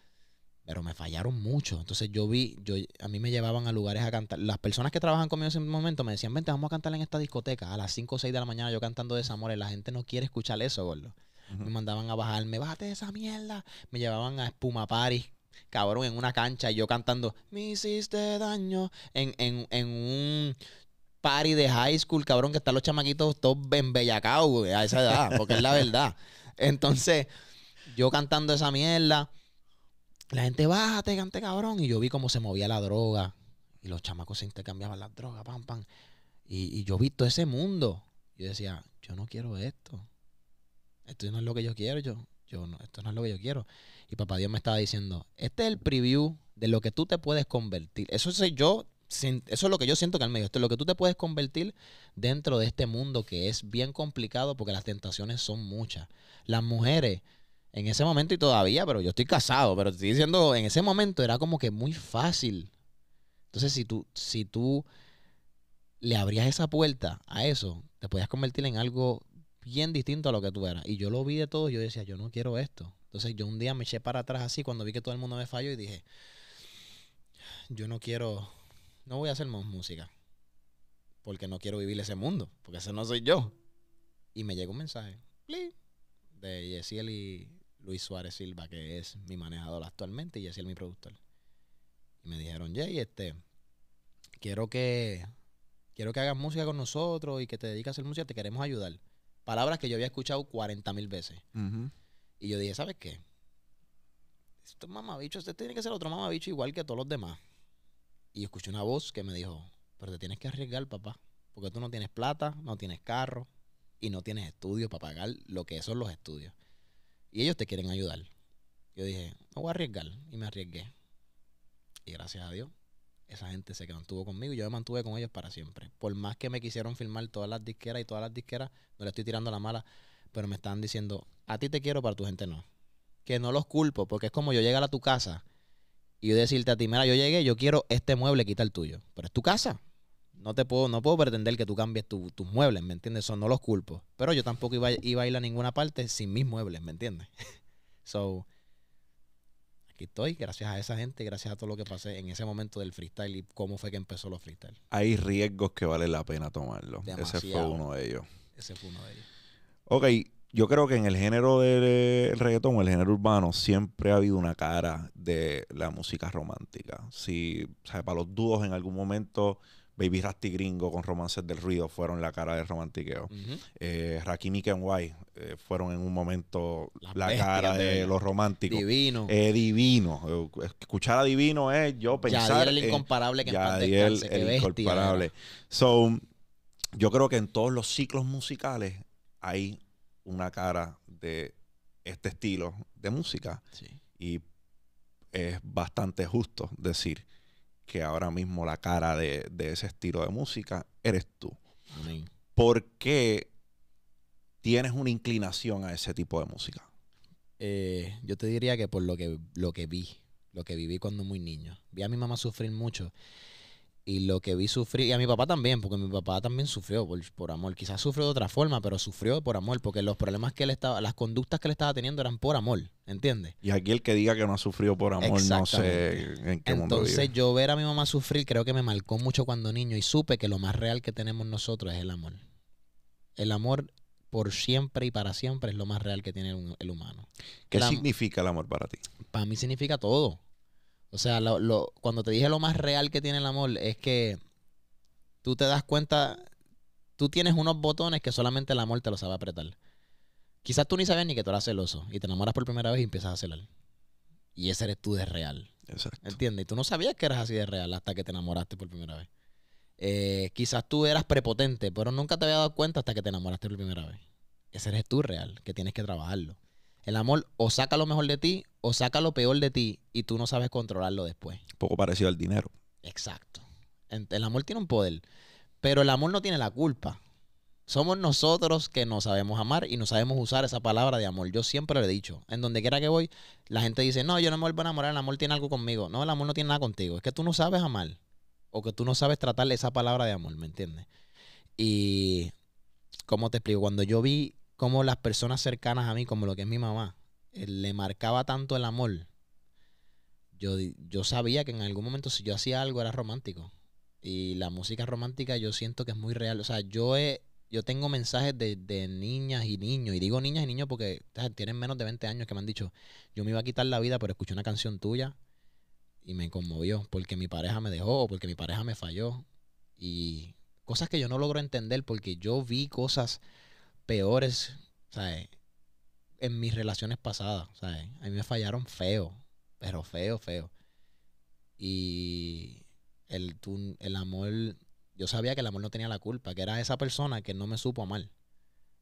pero me fallaron mucho. Entonces yo vi, yo, a mí me llevaban a lugares a cantar. Las personas que trabajan conmigo en ese momento me decían, vente, vamos a cantar en esta discoteca. A las 5 o 6 de la mañana yo cantando desamores. La gente no quiere escuchar eso, gordo. Me mandaban a bajarme, bájate de esa mierda. Me llevaban a Espuma Paris, cabrón, en una cancha y yo cantando, me hiciste daño en, en, en un party de high school, cabrón, que están los chamaquitos todos bembellacados a esa edad, porque es la verdad. Entonces, yo cantando esa mierda, la gente, bájate, cante, cabrón. Y yo vi cómo se movía la droga. Y los chamacos se intercambiaban las drogas, pam, pam. Y, yo vi todo ese mundo. Yo decía, yo no quiero esto. Esto no es lo que yo quiero, yo. Yo no, esto no es lo que yo quiero. Y papá Dios me estaba diciendo, este es el preview de lo que tú te puedes convertir. Eso soy yo eso es lo que yo siento que al medio, es lo que tú te puedes convertir dentro de este mundo que es bien complicado porque las tentaciones son muchas. Las mujeres, en ese momento y todavía, pero yo estoy casado, pero te estoy diciendo, en ese momento era como que muy fácil. Entonces, si tú, si tú le abrías esa puerta a eso, te podías convertir en algo bien distinto a lo que tú eras. Y yo lo vi de todo, yo decía, yo no quiero esto. Entonces yo un día me eché para atrás así cuando vi que todo el mundo me falló y dije, yo no quiero no voy a hacer más música. Porque no quiero vivir ese mundo. Porque ese no soy yo. Y me llega un mensaje. De Yesiel y Luis Suárez Silva, que es mi manejador actualmente. Y Yesiel mi productor. Y me dijeron, Jay, este, quiero que, quiero que hagas música con nosotros y que te dediques a hacer música. Te queremos ayudar. Palabras que yo había escuchado 40 mil veces. Y yo dije, ¿sabes qué? Esto mamabicho este tiene que ser otro mamabicho igual que todos los demás y escuché una voz que me dijo, pero te tienes que arriesgar, papá, porque tú no tienes plata, no tienes carro y no tienes estudios para pagar lo que son los estudios. Y ellos te quieren ayudar. Yo dije, no voy a arriesgar y me arriesgué. Y gracias a Dios, esa gente se mantuvo conmigo y yo me mantuve con ellos para siempre. Por más que me quisieron filmar todas las disqueras y todas las disqueras, no le estoy tirando la mala, pero me están diciendo, a ti te quiero, para tu gente no. Que no los culpo, porque es como yo llegar a tu casa y yo decirte a ti, mira, yo llegué, yo quiero este mueble, quita el tuyo. Pero es tu casa. No te puedo, no puedo pretender que tú cambies tus muebles, ¿me entiendes? Son no los culpo. Pero yo tampoco iba, iba, a ir a ninguna parte sin mis muebles, ¿me entiendes? so, aquí estoy, gracias a esa gente, gracias a todo lo que pasé en ese momento del freestyle y cómo fue que empezó los freestyle. Hay riesgos que vale la pena tomarlo. Ese fue uno de ellos. Ese fue uno de ellos. Ok, yo creo que en el género del reggaetón el género urbano siempre ha habido una cara de la música romántica. Si, o para los dudos en algún momento, Baby Rasty Gringo con Romances del Ruido fueron la cara del romantiqueo. Uh eh, -huh. eh, fueron en un momento la cara de, los románticos. Divino. Eh, divino. Eh, escuchar a Divino es yo pensar. Yadiel el incomparable que en el, el incomparable. So, yo creo que en todos los ciclos musicales hay una cara de este estilo de música. Y es bastante justo decir que ahora mismo la cara de, ese estilo de música eres tú. ¿Por qué tienes una inclinación a ese tipo de música? Eh, yo te diría que por lo que, lo que vi, lo que viví cuando muy niño. Vi a mi mamá sufrir mucho y lo que vi sufrir, y a mi papá también, porque mi papá también sufrió por, amor. Quizás sufrió de otra forma, pero sufrió por amor, porque los problemas que él estaba, las conductas que él estaba teniendo eran por amor, ¿entiendes? Y aquí el que diga que no ha sufrido por amor, no sé en qué Entonces, Entonces yo ver a mi mamá sufrir creo que me marcó mucho cuando niño y supe que lo más real que tenemos nosotros es el amor. El amor por siempre y para siempre es lo más real que tiene el humano. ¿Qué significa el amor para ti? Para mí significa todo o sea, lo, lo, cuando te dije lo más real que tiene el amor es que tú te das cuenta, tú tienes unos botones que solamente el amor te los sabe apretar. Quizás tú ni sabes ni que tú eras celoso y te enamoras por primera vez y empiezas a celar. Y ese eres tú de real. Exacto. ¿Entiendes? Y tú no sabías que eras así de real hasta que te enamoraste por primera vez. Eh, quizás tú eras prepotente, pero nunca te había dado cuenta hasta que te enamoraste por primera vez. Ese eres tú real, que tienes que trabajarlo. El amor o saca lo mejor de ti o saca lo peor de ti y tú no sabes controlarlo después. Poco parecido al dinero. Exacto. El amor tiene un poder, pero el amor no tiene la culpa. Somos nosotros que no sabemos amar y no sabemos usar esa palabra de amor. Yo siempre lo he dicho. En donde quiera que voy, la gente dice, no, yo no me vuelvo a enamorar, el amor tiene algo conmigo. No, el amor no tiene nada contigo. Es que tú no sabes amar o que tú no sabes tratarle esa palabra de amor, ¿me entiendes? Y, ¿cómo te explico? Cuando yo vi como las personas cercanas a mí, como lo que es mi mamá, eh, le marcaba tanto el amor. Yo, yo sabía que en algún momento si yo hacía algo era romántico. Y la música romántica yo siento que es muy real. O sea, yo yo tengo mensajes de, de, niñas y niños, y digo niñas y niños porque tienen menos de 20 años que me han dicho, yo me iba a quitar la vida, pero escuché una canción tuya y me conmovió porque mi pareja me dejó o porque mi pareja me falló. Y cosas que yo no logro entender porque yo vi cosas peores, ¿sabes? En mis relaciones pasadas, ¿sabes? A mí me fallaron feo, pero feo, feo. Y el, el amor, yo sabía que el amor no tenía la culpa, que era esa persona que no me supo amar.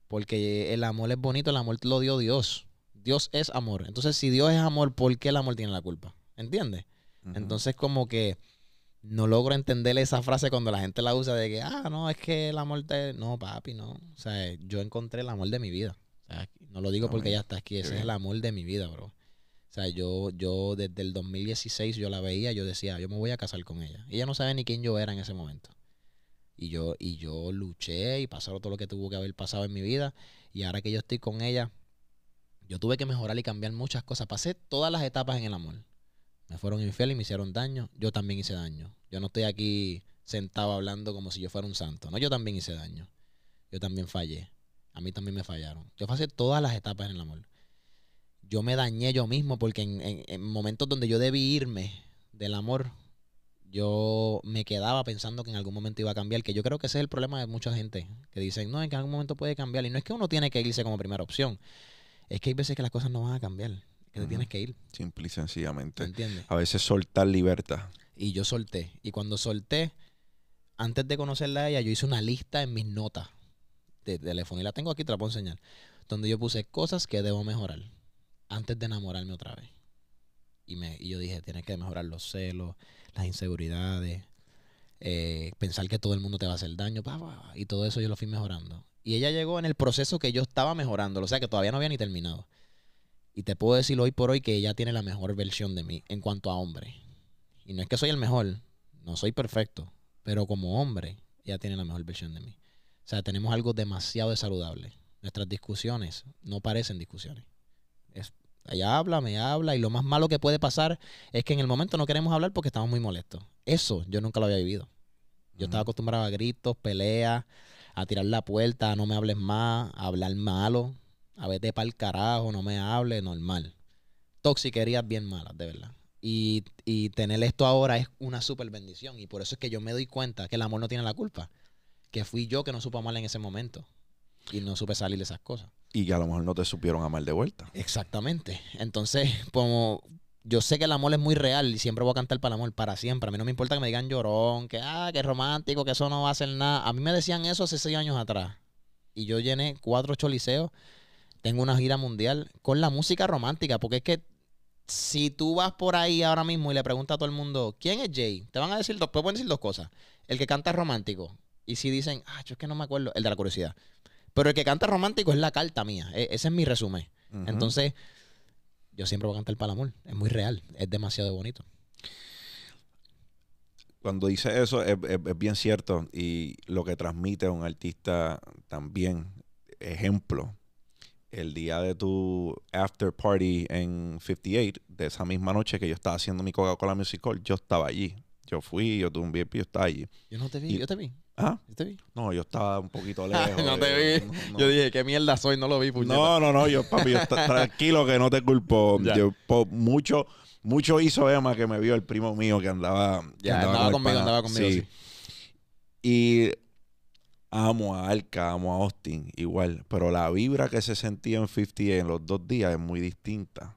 Porque el amor es bonito, el amor lo dio Dios. Dios es amor. Entonces, si Dios es amor, ¿por qué el amor tiene la culpa? ¿Entiendes? Entonces, como que no logro entender esa frase cuando la gente la usa de que, ah, no, es que el amor de... No, papi, no. O sea, yo encontré el amor de mi vida. no lo digo ah, porque ya está aquí, ese es el amor de mi vida, bro. O sea, yo, yo desde el 2016 yo la veía, yo decía, yo me voy a casar con ella. Ella no sabe ni quién yo era en ese momento. Y yo, y yo luché y pasaron todo lo que tuvo que haber pasado en mi vida. Y ahora que yo estoy con ella, yo tuve que mejorar y cambiar muchas cosas. Pasé todas las etapas en el amor me fueron infieles y me hicieron daño, yo también hice daño. Yo no estoy aquí sentado hablando como si yo fuera un santo. No, yo también hice daño. Yo también fallé. A mí también me fallaron. Yo pasé todas las etapas en el amor. Yo me dañé yo mismo porque en, momentos donde yo debí irme del amor, yo me quedaba pensando que en algún momento iba a cambiar, que yo creo que ese es el problema de mucha gente, que dicen, no, en algún momento puede cambiar. Y no es que uno tiene que irse como primera opción, es que hay veces que las cosas no van a cambiar que te tienes que ir. Simple y sencillamente. ¿Entiendes? A veces soltar libertad. Y yo solté. Y cuando solté, antes de conocerla a ella, yo hice una lista en mis notas de teléfono. Y la tengo aquí, te la puedo enseñar. Donde yo puse cosas que debo mejorar antes de enamorarme otra vez. Y, me, y yo dije, tienes que mejorar los celos, las inseguridades, eh, pensar que todo el mundo te va a hacer daño. y todo eso yo lo fui mejorando. Y ella llegó en el proceso que yo estaba mejorando. O sea, que todavía no había ni terminado. Y te puedo decir hoy por hoy que ella tiene la mejor versión de mí en cuanto a hombre. Y no es que soy el mejor, no soy perfecto, pero como hombre, ella tiene la mejor versión de mí. O sea, tenemos algo demasiado saludable. Nuestras discusiones no parecen discusiones. Es, ella habla, me habla, y lo más malo que puede pasar es que en el momento no queremos hablar porque estamos muy molestos. Eso yo nunca lo había vivido. Yo estaba acostumbrado a gritos, peleas, a tirar la puerta, a no me hables más, a hablar malo a veces para el carajo, no me hable, normal. Toxiquerías bien malas, de verdad. Y, tener esto ahora es una super bendición. Y por eso es que yo me doy cuenta que el amor no tiene la culpa. Que fui yo que no supo amar en ese momento. Y no supe salir de esas cosas. Y que a lo mejor no te supieron amar de vuelta. Exactamente. Entonces, como yo sé que el amor es muy real y siempre voy a cantar para el amor, para siempre. A mí no me importa que me digan llorón, que ah, que romántico, que eso no va a hacer nada. A mí me decían eso hace seis años atrás. Y yo llené cuatro choliseos tengo una gira mundial con la música romántica, porque es que si tú vas por ahí ahora mismo y le preguntas a todo el mundo, ¿quién es Jay? Te van a decir dos, pueden decir dos cosas. El que canta romántico. Y si dicen, ah, yo es que no me acuerdo, el de la curiosidad. Pero el que canta romántico es la carta mía. E-, ese es mi resumen. Entonces, yo siempre voy a cantar para el amor. Es muy real. Es demasiado bonito. Cuando dice eso, es bien cierto. Y lo que transmite un artista también, ejemplo, el día de tu after party en 58, de esa misma noche que yo estaba haciendo mi Coca-Cola Musical, yo estaba allí. Yo fui, yo tuve un VIP, yo estaba allí. Yo no te vi, yo te vi. ¿Ah? ¿Yo te vi? No, yo estaba un poquito lejos. no te vi. Yo dije, qué mierda soy, no lo vi, puñeta. No, no, no, yo, papi, yo tranquilo que no te culpo. Yo, mucho, mucho hizo Emma que me vio el primo mío que andaba. ya, andaba, conmigo, andaba, conmigo, Y Amo a Alca, amo a Austin, igual. Pero la vibra que se sentía en 50 en los dos días es muy distinta.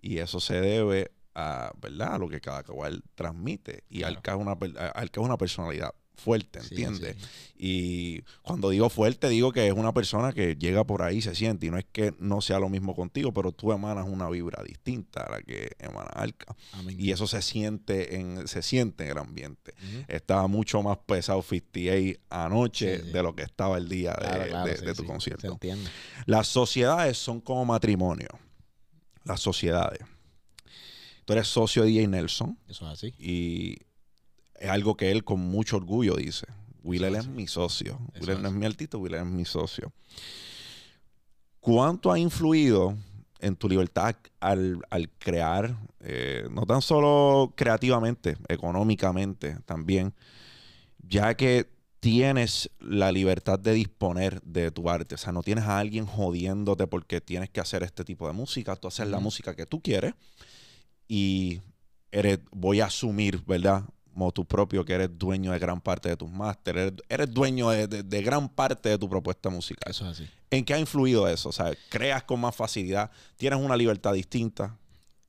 Y eso se debe a, ¿verdad? a lo que cada cual transmite. Y al una, es una personalidad fuerte, ¿entiendes? Y cuando digo fuerte, digo que es una persona que llega por ahí, se siente, y no es que no sea lo mismo contigo, pero tú emanas una vibra distinta a la que emana Arca. Y eso se siente en, se siente el ambiente. Estaba mucho más pesado 58 anoche de lo que estaba el día de, tu concierto. Se Las sociedades son como matrimonio. Las sociedades. Tú eres socio de DJ Nelson. Eso es así. Y es algo que él con mucho orgullo dice. Willel es mi socio. Willel no es mi altito, Willel es mi socio. ¿Cuánto ha influido en tu libertad al, crear, eh, no tan solo creativamente, económicamente también, ya que tienes la libertad de disponer de tu arte? O sea, no tienes a alguien jodiéndote porque tienes que hacer este tipo de música, tú haces la música que tú quieres y voy a asumir, ¿verdad? Como tú propio, que eres dueño de gran parte de tus másteres, eres, dueño de, gran parte de tu propuesta musical. Eso es así. ¿En qué ha influido eso? O sea, creas con más facilidad, tienes una libertad distinta.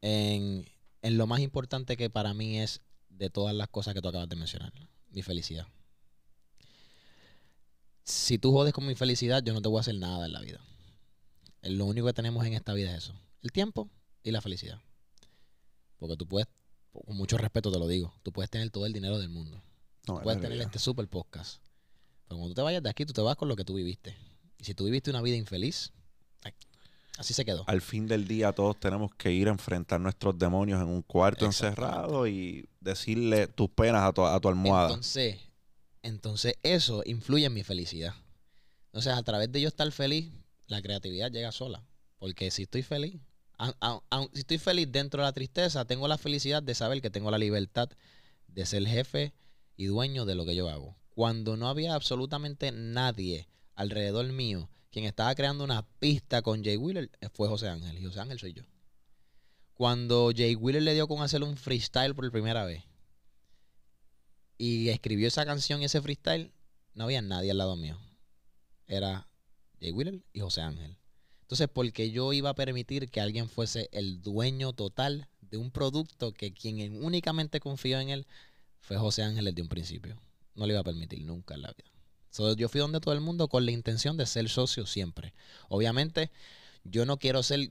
En, lo más importante que para mí es de todas las cosas que tú acabas de mencionar, mi felicidad. Si tú jodes con mi felicidad, yo no te voy a hacer nada en la vida. Lo único que tenemos en esta vida es eso, el tiempo y la felicidad. Porque tú puedes con mucho respeto te lo digo, tú puedes tener todo el dinero del mundo. puedes tener este super podcast. Pero cuando tú te vayas de aquí, tú te vas con lo que tú viviste. Y si tú viviste una vida infeliz, así se quedó. Al fin del día todos tenemos que ir a enfrentar nuestros demonios en un cuarto encerrado y decirle tus penas a tu, almohada. Entonces, entonces eso influye en mi felicidad. Entonces, a través de yo estar feliz, la creatividad llega sola. Porque si estoy feliz, si estoy feliz dentro de la tristeza, tengo la felicidad de saber que tengo la libertad de ser jefe y dueño de lo que yo hago. Cuando no había absolutamente nadie alrededor mío, quien estaba creando una pista con Jay Wheeler eh, fue José Ángel. Y José Ángel soy yo. Cuando Jay Wheeler le dio con hacer un freestyle por primera vez y escribió esa canción y ese freestyle, no había nadie al lado mío. Era Jay Wheeler y José Ángel. Entonces, porque yo iba a permitir que alguien fuese el dueño total de un producto que quien únicamente confió en él fue José Ángel desde un principio? No le iba a permitir nunca en la vida. yo fui donde todo el mundo con la intención de ser socio siempre. Obviamente, yo no quiero ser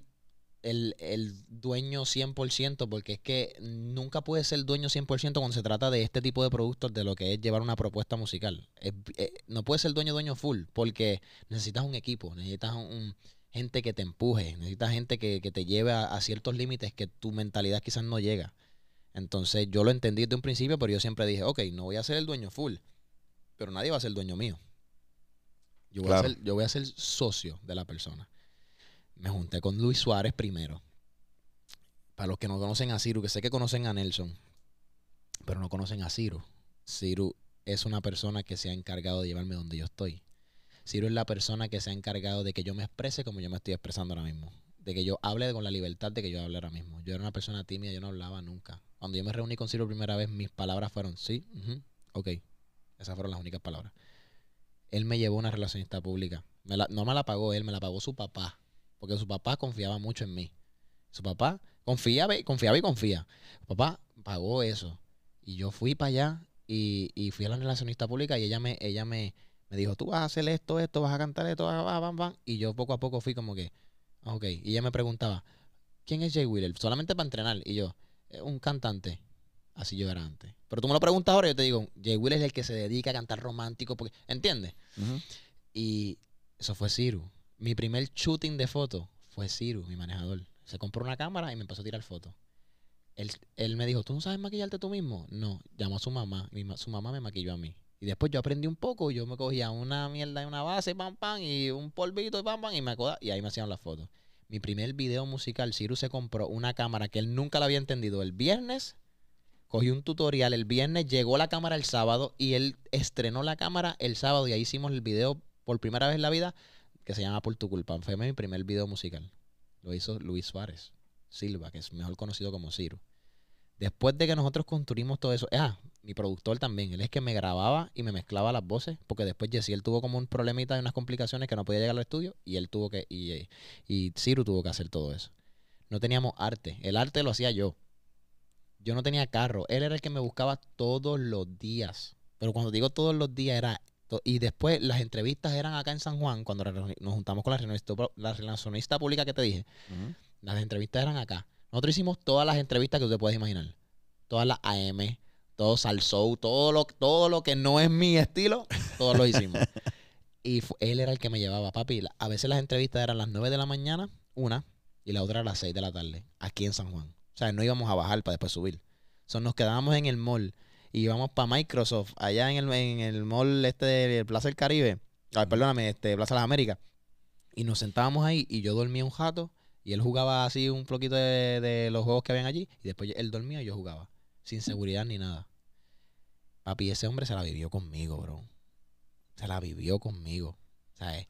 el, el, dueño 100%, porque es que nunca puede ser dueño 100% cuando se trata de este tipo de productos, de lo que es llevar una propuesta musical. Eh, no puede ser dueño, dueño full, porque necesitas un equipo, necesitas un gente que te empuje, Necesita gente que, te lleve a, ciertos límites que tu mentalidad quizás no llega. Entonces yo lo entendí desde un principio, pero yo siempre dije, ok, no voy a ser el dueño full, pero nadie va a ser dueño mío. Yo voy, a ser, yo voy a ser socio de la persona. Me junté con Luis Suárez primero. Para los que no conocen a Ciro, que sé que conocen a Nelson, pero no conocen a Ciro. Ciro es una persona que se ha encargado de llevarme donde yo estoy. Ciro es la persona que se ha encargado de que yo me exprese como yo me estoy expresando ahora mismo. De que yo hable con la libertad de que yo hable ahora mismo. Yo era una persona tímida, yo no hablaba nunca. Cuando yo me reuní con Ciro por primera vez, mis palabras fueron sí, ok. Esas fueron las únicas palabras. Él me llevó a una relacionista pública. no me la pagó él, me la pagó su papá. Porque su papá confiaba mucho en mí. Su papá confiaba y confiaba y confía. Su papá pagó eso. Y yo fui para allá y, fui a la relacionista pública y ella me, ella me, me dijo, tú vas a hacer esto, esto, vas a cantar esto, va, va, va. Y yo poco a poco fui como que, ok. Y ella me preguntaba, ¿quién es Jay Wheeler? Solamente para entrenar. Y yo, un cantante. Así yo era antes. Pero tú me lo preguntas ahora y yo te digo, Jay Wheeler es el que se dedica a cantar romántico, porque, ¿entiendes? Y eso fue Ciru. Mi primer shooting de foto fue Ciru, mi manejador. Se compró una cámara y me empezó a tirar fotos. Él, me dijo, ¿tú no sabes maquillarte tú mismo? No, llamó a su mamá. su mamá me maquilló a mí. Y después yo aprendí un poco, yo me cogía una mierda y una base, pam, pam, y un polvito, y pam, pam, y me acordaba, y ahí me hacían las fotos. Mi primer video musical, ...Ciru se compró una cámara que él nunca la había entendido. El viernes cogí un tutorial, el viernes llegó la cámara el sábado y él estrenó la cámara el sábado y ahí hicimos el video por primera vez en la vida que se llama Por tu culpa. Fue mi primer video musical. Lo hizo Luis Suárez Silva, que es mejor conocido como Ciru... Después de que nosotros construimos todo eso, ah, mi productor también, él es que me grababa y me mezclaba las voces, porque después él tuvo como un problemita y unas complicaciones que no podía llegar al estudio y él tuvo que, y, y Ciru tuvo que hacer todo eso. No teníamos arte, el arte lo hacía yo. Yo no tenía carro, él era el que me buscaba todos los días. Pero cuando digo todos los días era... Y después las entrevistas eran acá en San Juan, cuando nos juntamos con la relacionista, pública que te dije. Las entrevistas eran acá. Nosotros hicimos todas las entrevistas que tú te puedes imaginar. Todas las AM, todo salsou, todo lo, todo lo que no es mi estilo, todo lo hicimos. y él era el que me llevaba, papi. A veces las entrevistas eran las 9 de la mañana, una, y la otra a las 6 de la tarde, aquí en San Juan. O sea, no íbamos a bajar para después subir. So, nos quedábamos en el mall y íbamos para Microsoft, allá en el, en el mall este de Plaza del Caribe. perdóname, este, Plaza de las Américas. Y nos sentábamos ahí y yo dormía un jato y él jugaba así un floquito de, de los juegos que habían allí y después él dormía y yo jugaba, sin seguridad ni nada. Papi, ese hombre se la vivió conmigo, bro. Se la vivió conmigo. ¿Sabes? Eh,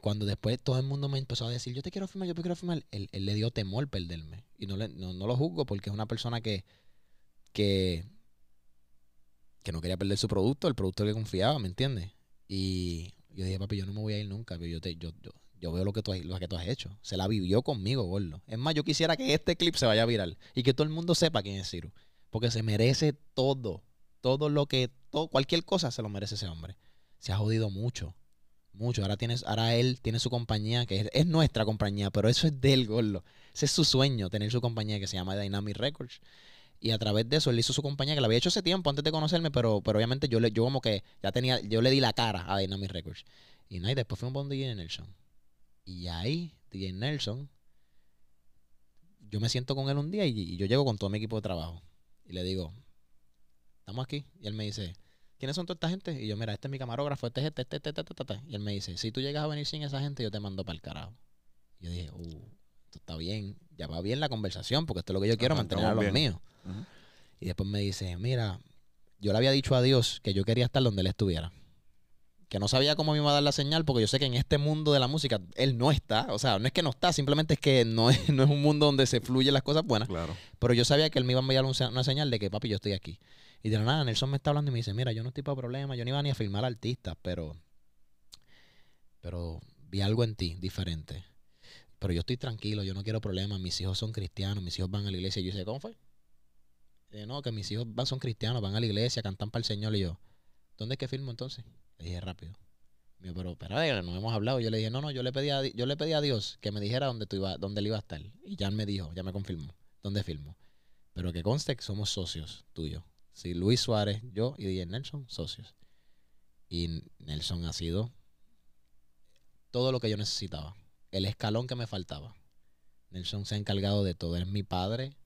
cuando después todo el mundo me empezó a decir, yo te quiero firmar, yo te quiero firmar, él, le dio temor perderme. Y no, no, lo juzgo porque es una persona que, que, que no quería perder su producto, el producto que confiaba, ¿me entiendes? Y yo dije, papi, yo no me voy a ir nunca, yo, yo, yo, yo veo lo que, tú, lo que tú has hecho. Se la vivió conmigo, gordo. Es más, yo quisiera que este clip se vaya a viral y que todo el mundo sepa quién es Ciro. Porque se merece todo todo lo que, todo, cualquier cosa se lo merece ese hombre. Se ha jodido mucho, mucho. Ahora, tienes, ahora él tiene su compañía, que es, nuestra compañía, pero eso es del gollo Ese es su sueño, tener su compañía que se llama Dynamic Records. Y a través de eso él hizo su compañía, que la había hecho hace tiempo antes de conocerme, pero, pero obviamente yo, le, yo como que ya tenía, yo le di la cara a Dynamic Records. Y, no, después fue un buen DJ Nelson. Y ahí, DJ Nelson, yo me siento con él un día y yo llego con todo mi equipo de trabajo. Y le digo, estamos aquí. Y él me dice, ¿quiénes son toda esta gente? Y yo, mira, este es mi camarógrafo, este es este, este, este, este, este, este. Y él me dice, si tú llegas a venir sin esa gente, yo te mando para el carajo. Y yo dije, uh, esto está bien, ya va bien la conversación, porque esto es lo que yo ah, quiero, pues, mantener a los míos. Y después me dice, mira, yo le había dicho a Dios que yo quería estar donde él estuviera. Que no sabía cómo me iba a dar la señal, porque yo sé que en este mundo de la música él no está. O sea, no es que no está, simplemente es que no es, no es un mundo donde se fluyen las cosas buenas. Claro. Pero yo sabía que él me iba a enviar una señal de que, papi, yo estoy aquí. Y de la nada, Nelson me está hablando y me dice, mira, yo no estoy para problemas, yo no iba ni a filmar artistas, pero, pero vi algo en ti diferente. Pero yo estoy tranquilo, yo no quiero problemas, mis hijos son cristianos, mis hijos van a la iglesia. Y yo dije, ¿cómo fue? dije, no, que mis hijos van, son cristianos, van a la iglesia, cantan para el Señor. Y yo, ¿dónde es que filmo entonces? Le dije rápido. Me pero espera, no hemos hablado. Yo le dije, no, no, yo le pedí a, yo le pedí a Dios que me dijera dónde, tú iba, dónde él iba a estar. Y ya me dijo, ya me confirmó, dónde firmo. Pero que conste que somos socios tuyos Sí, Luis Suárez, yo y DJ Nelson, socios. Y Nelson ha sido todo lo que yo necesitaba. El escalón que me faltaba. Nelson se ha encargado de todo. es mi padre.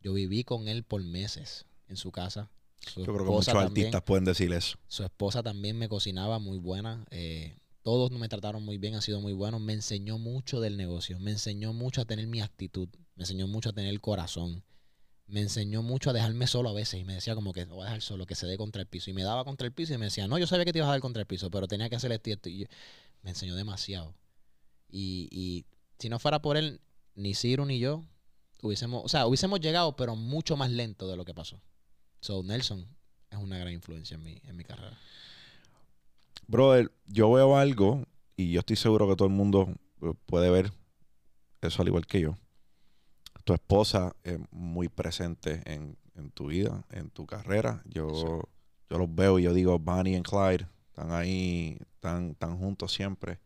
Yo viví con él por meses en su casa. yo creo que artistas pueden decir eso. Su esposa también me cocinaba muy buena. Eh, todos me trataron muy bien, ha sido muy bueno Me enseñó mucho del negocio, me enseñó mucho a tener mi actitud, me enseñó mucho a tener el corazón, me enseñó mucho a dejarme solo a veces y me decía como que voy a dejar solo, que se dé contra el piso. Y me daba contra el piso y me decía, no, yo sabía que te ibas a dar contra el piso, pero tenía que hacer esto. Y me enseñó demasiado. Y, y, si no fuera por él, ni Ciro ni yo hubiésemos, o sea, hubiésemos llegado, pero mucho más lento de lo que pasó. So, Nelson es una gran influencia en mi, en mi carrera. Brother, yo veo algo y yo estoy seguro que todo el mundo eh, puede ver eso al igual que yo tu esposa es muy presente en, tu vida, en tu carrera. Yo, los veo y yo digo, Bonnie y Clyde están ahí, están, juntos siempre.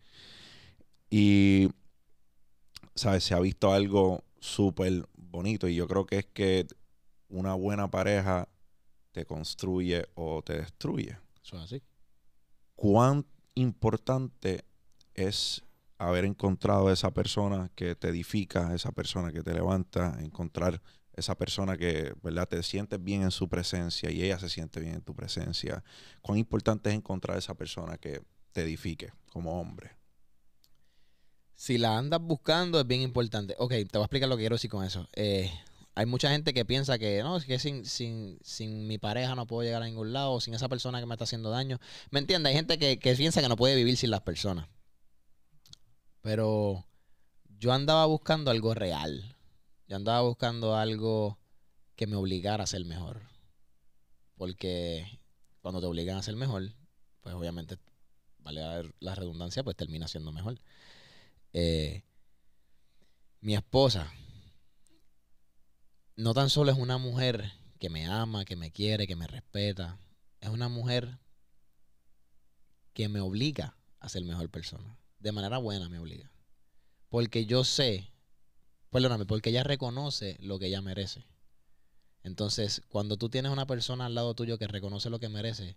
Y, ¿sabes? Se ha visto algo súper bonito y yo creo que es que una buena pareja te construye o te destruye. es así. ¿Cuán importante es haber encontrado esa persona que te edifica, esa persona que te levanta, encontrar esa persona que, ¿verdad? Te sientes bien en su presencia y ella se siente bien en tu presencia. Cuán importante es encontrar esa persona que te edifique como hombre. Si la andas buscando es bien importante. Ok, te voy a explicar lo que quiero decir con eso. Eh, hay mucha gente que piensa que no, es que sin, mi pareja no puedo llegar a ningún lado, sin esa persona que me está haciendo daño. ¿Me entiendes? Hay gente que piensa que no puede vivir sin las personas. Pero yo andaba buscando algo real. Yo andaba buscando algo que me obligara a ser mejor. Porque cuando te obligan a ser mejor, pues obviamente, vale la redundancia, pues termina siendo mejor. Eh, mi esposa no tan solo es una mujer que me ama, que me quiere, que me respeta, es una mujer que me obliga a ser mejor persona de manera buena me obliga. Porque yo sé, perdóname, porque ella reconoce lo que ella merece. Entonces, cuando tú tienes una persona al lado tuyo que reconoce lo que merece,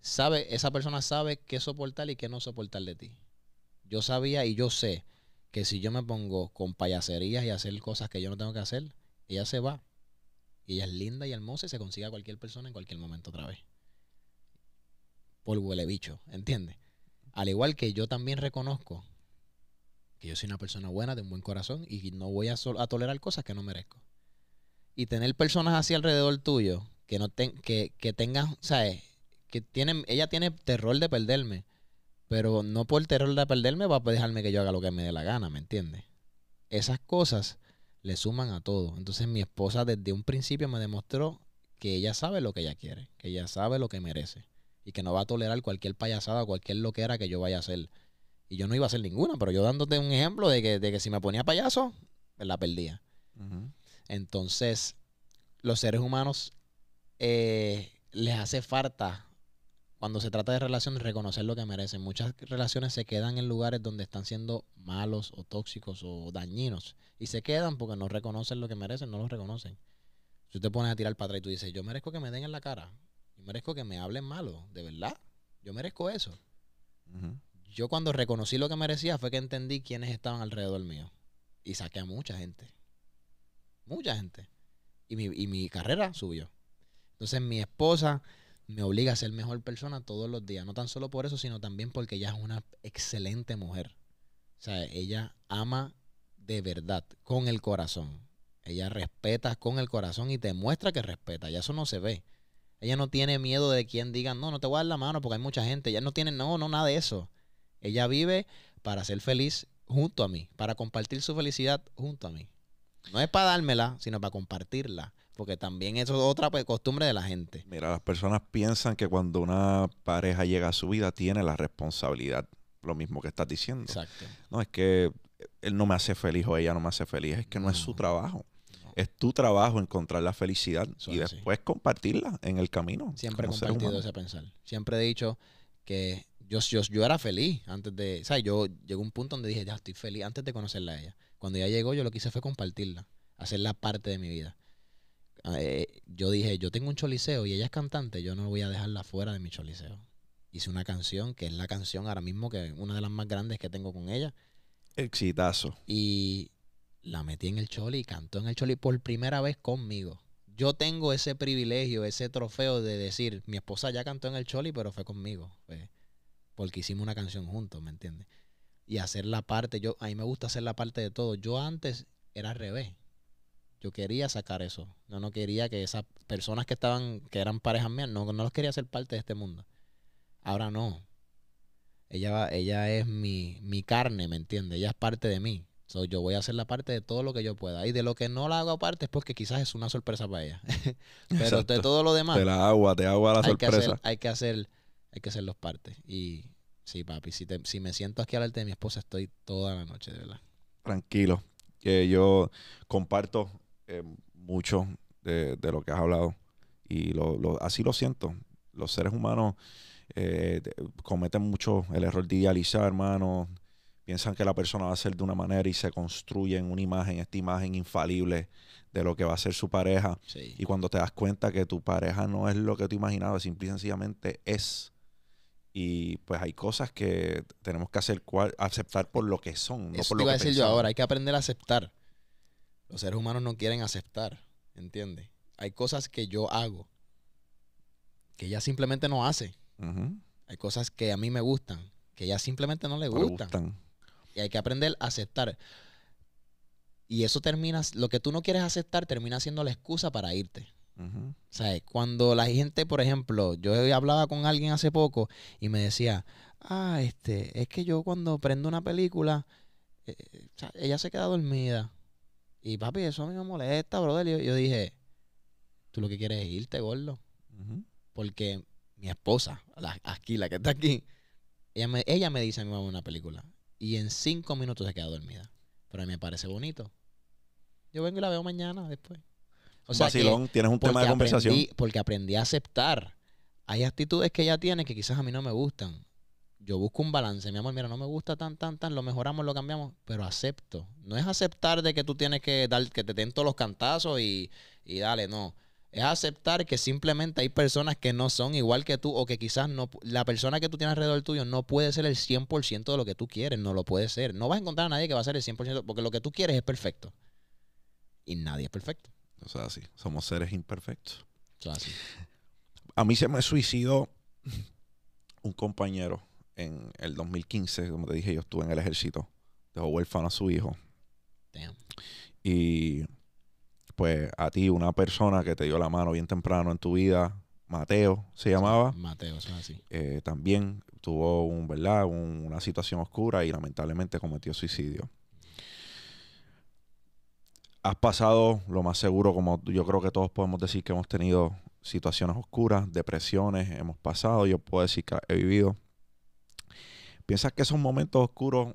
sabe, esa persona sabe qué soportar y qué no soportar de ti. Yo sabía y yo sé que si yo me pongo con payaserías y hacer cosas que yo no tengo que hacer, ella se va. Y ella es linda y hermosa y se consigue a cualquier persona en cualquier momento otra vez. Por huele bicho, ¿entiendes? Al igual que yo también reconozco que yo soy una persona buena, de un buen corazón y no voy a, tolerar cosas que no merezco. Y tener personas así alrededor tuyo que no que, que tengan, ¿sabes? Que tienen, ella tiene terror de perderme, pero no por terror de perderme va a pues dejarme que yo haga lo que me dé la gana, ¿me entiendes? Esas cosas le suman a todo. Entonces mi esposa desde un principio me demostró que ella sabe lo que ella quiere, que ella sabe lo que merece y que no va a tolerar cualquier payasada, cualquier loquera que yo vaya a hacer. Y yo no iba a hacer ninguna, pero yo dándote un ejemplo de que, si me ponía payaso, pues la perdía. Entonces, los seres humanos eh, les hace falta, cuando se trata de relaciones, reconocer lo que merecen. Muchas relaciones se quedan en lugares donde están siendo malos o tóxicos o dañinos. Y se quedan porque no reconocen lo que merecen, no los reconocen. Si tú te pones a tirar para atrás y tú dices, yo merezco que me den en la cara. Yo merezco que me hablen malo, de verdad. Yo merezco eso. Yo cuando reconocí lo que merecía fue que entendí quiénes estaban alrededor mío. Y saqué a mucha gente. Mucha gente. Y mi, y mi carrera subió. Entonces mi esposa me obliga a ser mejor persona todos los días. No tan solo por eso, sino también porque ella es una excelente mujer. O sea, ella ama de verdad, con el corazón. Ella respeta con el corazón y te muestra que respeta. Y eso no se ve. Ella no tiene miedo de quien diga, no, no te voy a dar la mano porque hay mucha gente. Ella no tiene, no, no, nada de eso. Ella vive para ser feliz junto a mí, para compartir su felicidad junto a mí. No es para dármela, sino para compartirla. Porque también eso es otra pues, costumbre de la gente. Mira, las personas piensan que cuando una pareja llega a su vida tiene la responsabilidad. Lo mismo que estás diciendo. Exacto. No, es que eh, él no me hace feliz o ella no me hace feliz. Es que no es su trabajo es tu trabajo encontrar la felicidad y después compartirla en el camino. Siempre he compartido ese pensar. Siempre he dicho que yo, yo, yo era feliz antes de. O sea, yo llegó un punto donde dije, ya estoy feliz antes de conocerla a ella. Cuando ella llegó, yo lo que hice fue compartirla, hacerla parte de mi vida. Ah, eh, yo dije, yo tengo un choliseo y ella es cantante, yo no voy a dejarla fuera de mi choliseo. Hice una canción que es la canción ahora mismo que una de las más grandes que tengo con ella. Exitazo. Y la metí en el choli y cantó en el choli por primera vez conmigo. Yo tengo ese privilegio, ese trofeo de decir, mi esposa ya cantó en el choli, pero fue conmigo. porque hicimos una canción juntos, ¿me entiendes? Y hacer la parte, yo, a mí me gusta hacer la parte de todo. Yo antes era al revés. Yo quería sacar eso. Yo no quería que esas personas que estaban, que eran parejas mías, no, no los quería hacer parte de este mundo. Ahora no. Ella, ella es mi, mi carne, ¿me entiendes? Ella es parte de mí So, yo voy a hacer la parte de todo lo que yo pueda. Y de lo que no la hago aparte es porque quizás es una sorpresa para ella. Pero de todo lo demás. Te la agua, te agua la hay Que hacer, hay que hacer, hay que hacer los partes. Y sí, papi, si, te, si me siento aquí al lado de mi esposa, estoy toda la noche, de verdad. Tranquilo. yo comparto eh, mucho de, lo que has hablado. Y lo, lo, así lo siento. Los seres humanos eh, cometen mucho el error de idealizar, hermano piensan que la persona va a ser de una manera y se construyen una imagen, esta imagen infalible de lo que va a ser su pareja. Y cuando te das cuenta que tu pareja no es lo que tú imaginabas, simple y sencillamente es. Y pues hay cosas que tenemos que hacer cual, aceptar por lo que son. Eso no por te iba a decir yo ahora, hay que aprender a aceptar. Los seres humanos no quieren aceptar, ¿entiendes? Hay cosas que yo hago que ella simplemente no hace. Hay cosas que a mí me gustan, que ella simplemente no le No le gustan. Y hay que aprender a aceptar. Y eso termina, lo que tú no quieres aceptar termina siendo la excusa para irte. O sea Cuando la gente, por ejemplo, yo hablaba con alguien hace poco y me decía, ah, este, es que yo cuando prendo una película, eh, ella se queda dormida. Y papi, eso a mí me molesta, brother. Yo, dije, tú lo que quieres es irte, gordo. Porque mi esposa, la, aquí, la que está aquí, ella me, ella me dice a mí, una película y en cinco minutos se queda dormida. Pero a mí me parece bonito. Yo vengo y la veo mañana después. O Vacilón, tienes un tema de conversación. porque aprendí a aceptar. Hay actitudes que ella tiene que quizás a mí no me gustan. Yo busco un balance, mi amor, mira, no me gusta tan, tan, tan, lo mejoramos, lo cambiamos, pero acepto. No es aceptar de que tú tienes que dar, que te den todos los cantazos y, y dale, no. Es aceptar que simplemente hay personas que no son igual que tú o que quizás no la persona que tú tienes alrededor tuyo no puede ser el 100% de lo que tú quieres, no lo puede ser. No vas a encontrar a nadie que va a ser el 100% porque lo que tú quieres es perfecto. Y nadie es perfecto. O sea, sí Somos seres imperfectos. O sea, sí. A mí se me suicidó un compañero en el 2015, como te dije, yo estuve en el ejército. Dejó huérfano a su hijo. Damn. Y pues a ti, una persona que te dio la mano bien temprano en tu vida, Mateo se llamaba. Mateo, eso es así. Eh, también tuvo un, ¿verdad? una situación oscura y lamentablemente cometió suicidio. Has pasado lo más seguro, como yo creo que todos podemos decir que hemos tenido situaciones oscuras, depresiones, hemos pasado, yo puedo decir que he vivido. ¿Piensas que esos momentos oscuros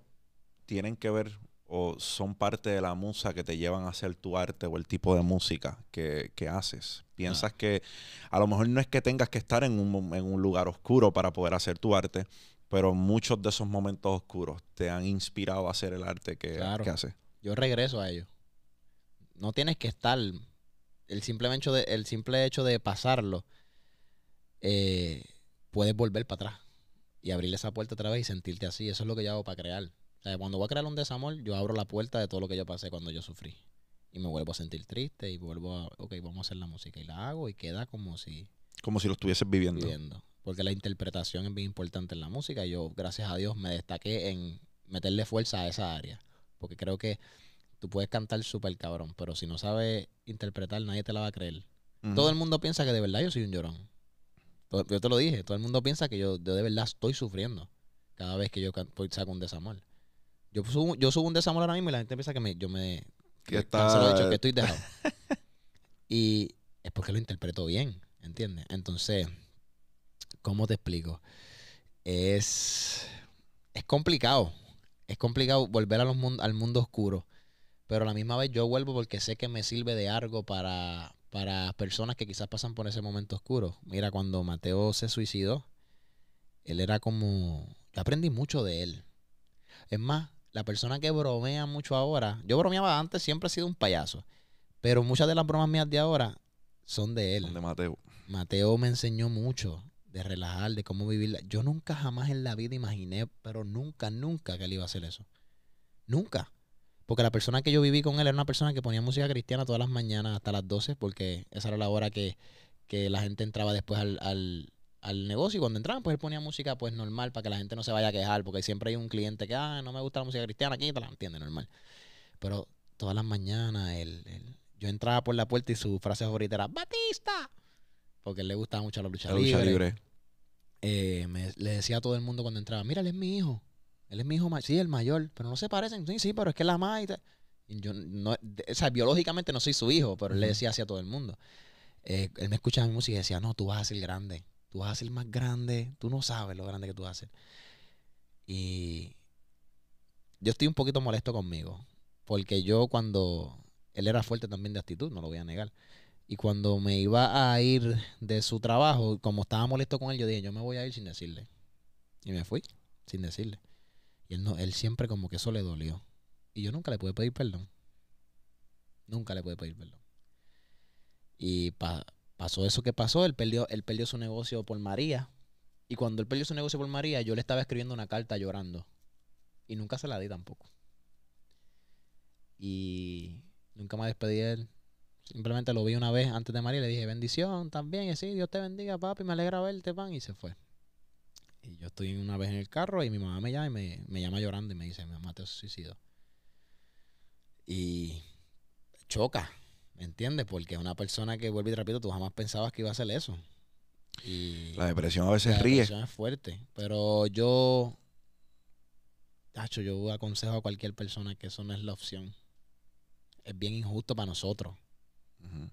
tienen que ver o son parte de la musa que te llevan a hacer tu arte o el tipo de música que, haces. Piensas que a lo mejor no es que tengas que estar en un, lugar oscuro para poder hacer tu arte, pero muchos de esos momentos oscuros te han inspirado a hacer el arte que, que haces. Yo regreso a ello. No tienes que estar. El simple hecho de, simple hecho de pasarlo, eh, puedes volver para atrás y abrir esa puerta otra vez y sentirte así. Eso es lo que yo hago para crear cuando voy a crear un desamor, yo abro la puerta de todo lo que yo pasé cuando yo sufrí. Y me vuelvo a sentir triste y vuelvo a, ok, vamos a hacer la música. Y la hago y queda como si... Como si lo estuvieses viviendo. Porque la interpretación es bien importante en la música. y Yo, gracias a Dios, me destaqué en meterle fuerza a esa área. Porque creo que tú puedes cantar súper cabrón, pero si no sabes interpretar, nadie te la va a creer. Todo el mundo piensa que de verdad yo soy un llorón. Yo te lo dije, todo el mundo piensa que yo, yo de verdad estoy sufriendo cada vez que yo pues, saco un desamor. Yo subo, un desamor ahora mismo y la gente piensa que me, yo me. Que, está... que estoy dejado. y es porque lo interpreto bien, ¿entiendes? Entonces, ¿cómo te explico? Es. Es complicado. Es complicado volver a al mundo oscuro. Pero a la misma vez yo vuelvo porque sé que me sirve de algo para, para personas que quizás pasan por ese momento oscuro. Mira, cuando Mateo se suicidó, él era como. aprendí mucho de él. Es más, la persona que bromea mucho ahora, yo bromeaba antes, siempre he sido un payaso, pero muchas de las bromas mías de ahora son de él. Son de Mateo. Mateo me enseñó mucho de relajar, de cómo vivirla. Yo nunca jamás en la vida imaginé, pero nunca, nunca que él iba a hacer eso. Nunca. Porque la persona que yo viví con él era una persona que ponía música cristiana todas las mañanas hasta las 12, porque esa era la hora que, que la gente entraba después al, al, al negocio y cuando entraban, pues él ponía música pues normal para que la gente no se vaya a quejar, porque siempre hay un cliente que, ah, no me gusta la música cristiana, aquí te la entiende normal. Pero todas las mañanas él, yo entraba por la puerta y su frase favorita era, Batista, porque él le gustaba mucho la lucha libre. Eh, me, le decía a todo el mundo cuando entraba, mira, él es mi hijo, él es mi hijo, sí, el mayor, pero no se parecen, sí, sí, pero es que la más... Yo no, o sea, biológicamente no soy su hijo, pero él le decía así a todo el mundo. Eh, él me escuchaba mi música y decía, no, tú vas a ser grande tú vas a ser más grande, tú no sabes lo grande que tú vas a ser. Y yo estoy un poquito molesto conmigo, porque yo cuando él era fuerte también de actitud, no lo voy a negar. Y cuando me iba a ir de su trabajo, como estaba molesto con él, yo dije, yo me voy a ir sin decirle. Y me fui, sin decirle. Y él, no, él siempre como que eso le dolió. Y yo nunca le pude pedir perdón. Nunca le pude pedir perdón. Y pa pasó eso que pasó, él perdió, él perdió su negocio por María. Y cuando él perdió su negocio por María, yo le estaba escribiendo una carta llorando. Y nunca se la di tampoco. Y nunca me despedí de él. Simplemente lo vi una vez antes de María y le dije, bendición también. Y así Dios te bendiga, papi, me alegra verte, pan. Y se fue. Y yo estoy una vez en el carro y mi mamá me llama y me, llama llorando y me dice, mi mamá te suicidó. Y choca, ¿Entiendes? Porque una persona que, vuelve y repito, tú jamás pensabas que iba a hacer eso. Y la depresión a veces ríe. La depresión es fuerte. Pero yo. Tacho, yo aconsejo a cualquier persona que eso no es la opción. Es bien injusto para nosotros.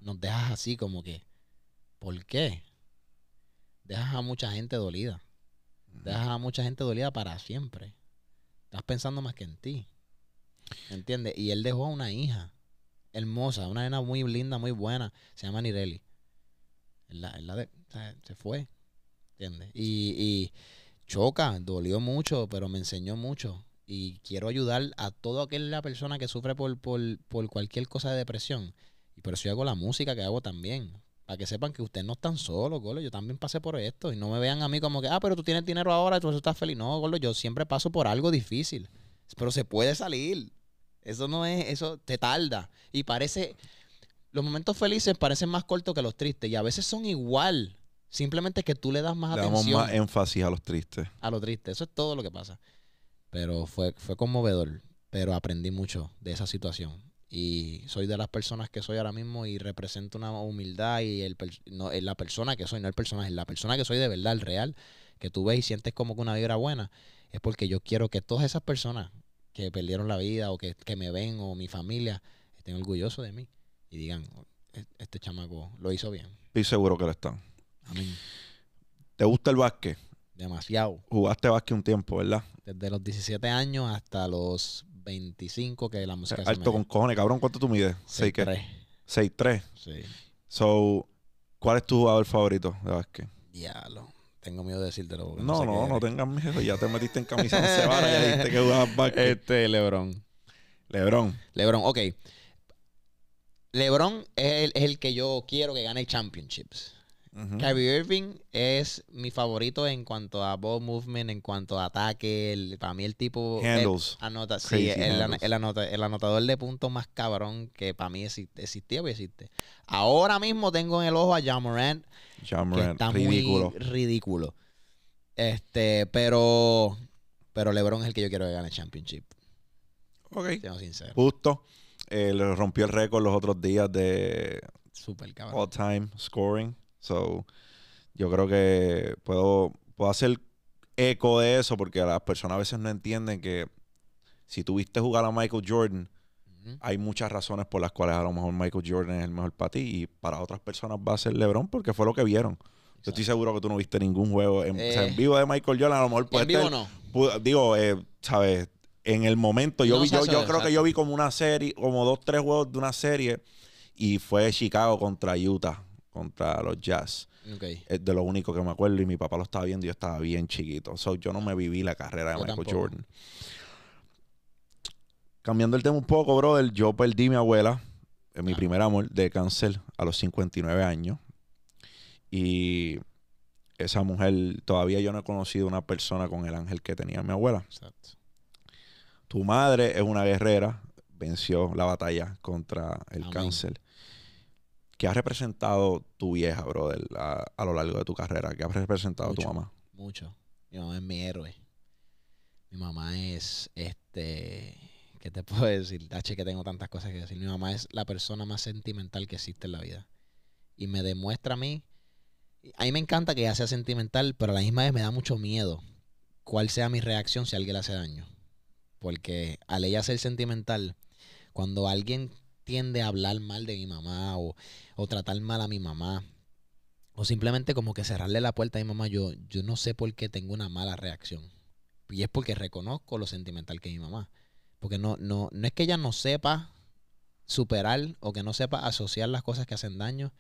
Nos dejas así como que. ¿Por qué? Dejas a mucha gente dolida. Dejas a mucha gente dolida para siempre. Estás pensando más que en ti. ¿Entiendes? Y él dejó a una hija hermosa, una nena muy linda, muy buena, se llama Nireli. La, se fue, ¿entiendes? Y, choca, dolió mucho, pero me enseñó mucho. Y quiero ayudar a toda aquella persona que sufre por, cualquier cosa de depresión. Y por hago la música que hago también. Para que sepan que ustedes no están solos, Gordo. Yo también pasé por esto. Y no me vean a mí como que, ah, pero tú tienes dinero ahora, tú estás feliz. No, Gordo, yo siempre paso por algo difícil. Pero se puede salir. Eso no es, eso te tarda. Y parece, los momentos felices parecen más cortos que los tristes. Y a veces son igual. Simplemente que tú le das más atención. Damos más énfasis a los tristes. A los tristes. Eso es todo lo que pasa. Pero fue, fue conmovedor. Pero aprendí mucho de esa situación. Y soy de las personas que soy ahora mismo y represento una humildad y el, la persona que soy, no el personaje, la persona que soy de verdad, el real, que tú ves y sientes como que una vibra buena, es porque yo quiero que todas esas personas que perdieron la vida o que, me ven o mi familia estén orgullosos de mí y digan, oh, e-, este chamaco lo hizo bien. Y seguro que lo están. Amén. ¿Te gusta el básquet? Demasiado. Jugaste básquet un tiempo, ¿verdad? Desde los 17 años hasta los 25 que la música eh, Alto con cojones, cabrón, ¿cuánto tú mides? 6'3 6'3 Sí. So, ¿cuál es tu jugador favorito de básquet? Diablo. Tengo miedo de decírtelo. Porque no, no, sé no, no, no tengas miedo. Ya te metiste en camisa de semana, ya dijiste que jugabas básquet. Este, Lebron. Lebron. Lebron, ok. Lebron es el, es el que yo quiero que gane el championships. Kevin Irving es mi favorito en cuanto a ball movement, en cuanto a ataque. para mí el tipo... Handles. El, sí, el, anotador de puntos más cabrón que para mí existía pues existe. Ahora mismo tengo en el ojo a John Morant. John que ridículo. ridículo. Este, pero... Pero LeBron es el que yo quiero que gane el championship. Ok. tengo sincero. Justo. Eh, rompió el récord los otros días de... All time scoring. So, yo creo que puedo, puedo hacer eco de eso porque las personas a veces no entienden que si tuviste jugar a Michael Jordan, hay muchas razones por las cuales a lo mejor Michael Jordan es el mejor para ti y para otras personas va a ser LeBron porque fue lo que vieron. Yo estoy seguro que tú no viste ningún juego en, eh. vivo de Michael Jordan, a lo mejor en vivo no. digo, eh, sabes, en el momento yo vi yo, yo creo que yo vi como una serie, como dos tres juegos de una serie y fue Chicago contra Utah contra los Jazz. Es de lo único que me acuerdo y mi papá lo estaba viendo y yo estaba bien chiquito. So, yo no me viví la carrera de Michael Jordan. Cambiando el tema un poco, brother, yo perdí a mi abuela, mi ah. primer amor, de cáncer a los 59 años. Y esa mujer, todavía yo no he conocido una persona con el ángel que tenía mi abuela. Exacto. Tu madre es una guerrera, venció la batalla contra el Amén. cáncer. ¿Qué ha representado tu vieja, brother, a, lo largo de tu carrera? ¿Qué ha representado tu mamá? Mucho. Mi mamá es mi héroe. Mi mamá es, este, ¿qué te puedo decir? Dache que tengo tantas cosas que decir. Mi mamá es la persona más sentimental que existe en la vida. Y me demuestra a mí, a mí me encanta que ella sea sentimental, pero a la misma vez me da mucho miedo cuál sea mi reacción si alguien le hace daño. Porque al ella ser sentimental, cuando alguien tiende a hablar mal de mi mamá o, tratar mal a mi mamá. O simplemente como que cerrarle la puerta a mi mamá, yo, yo no sé por qué tengo una mala reacción. Y es porque reconozco lo sentimental que es mi mamá. Porque no, no, no es que ella no sepa superar o que no sepa asociar las cosas que hacen daño.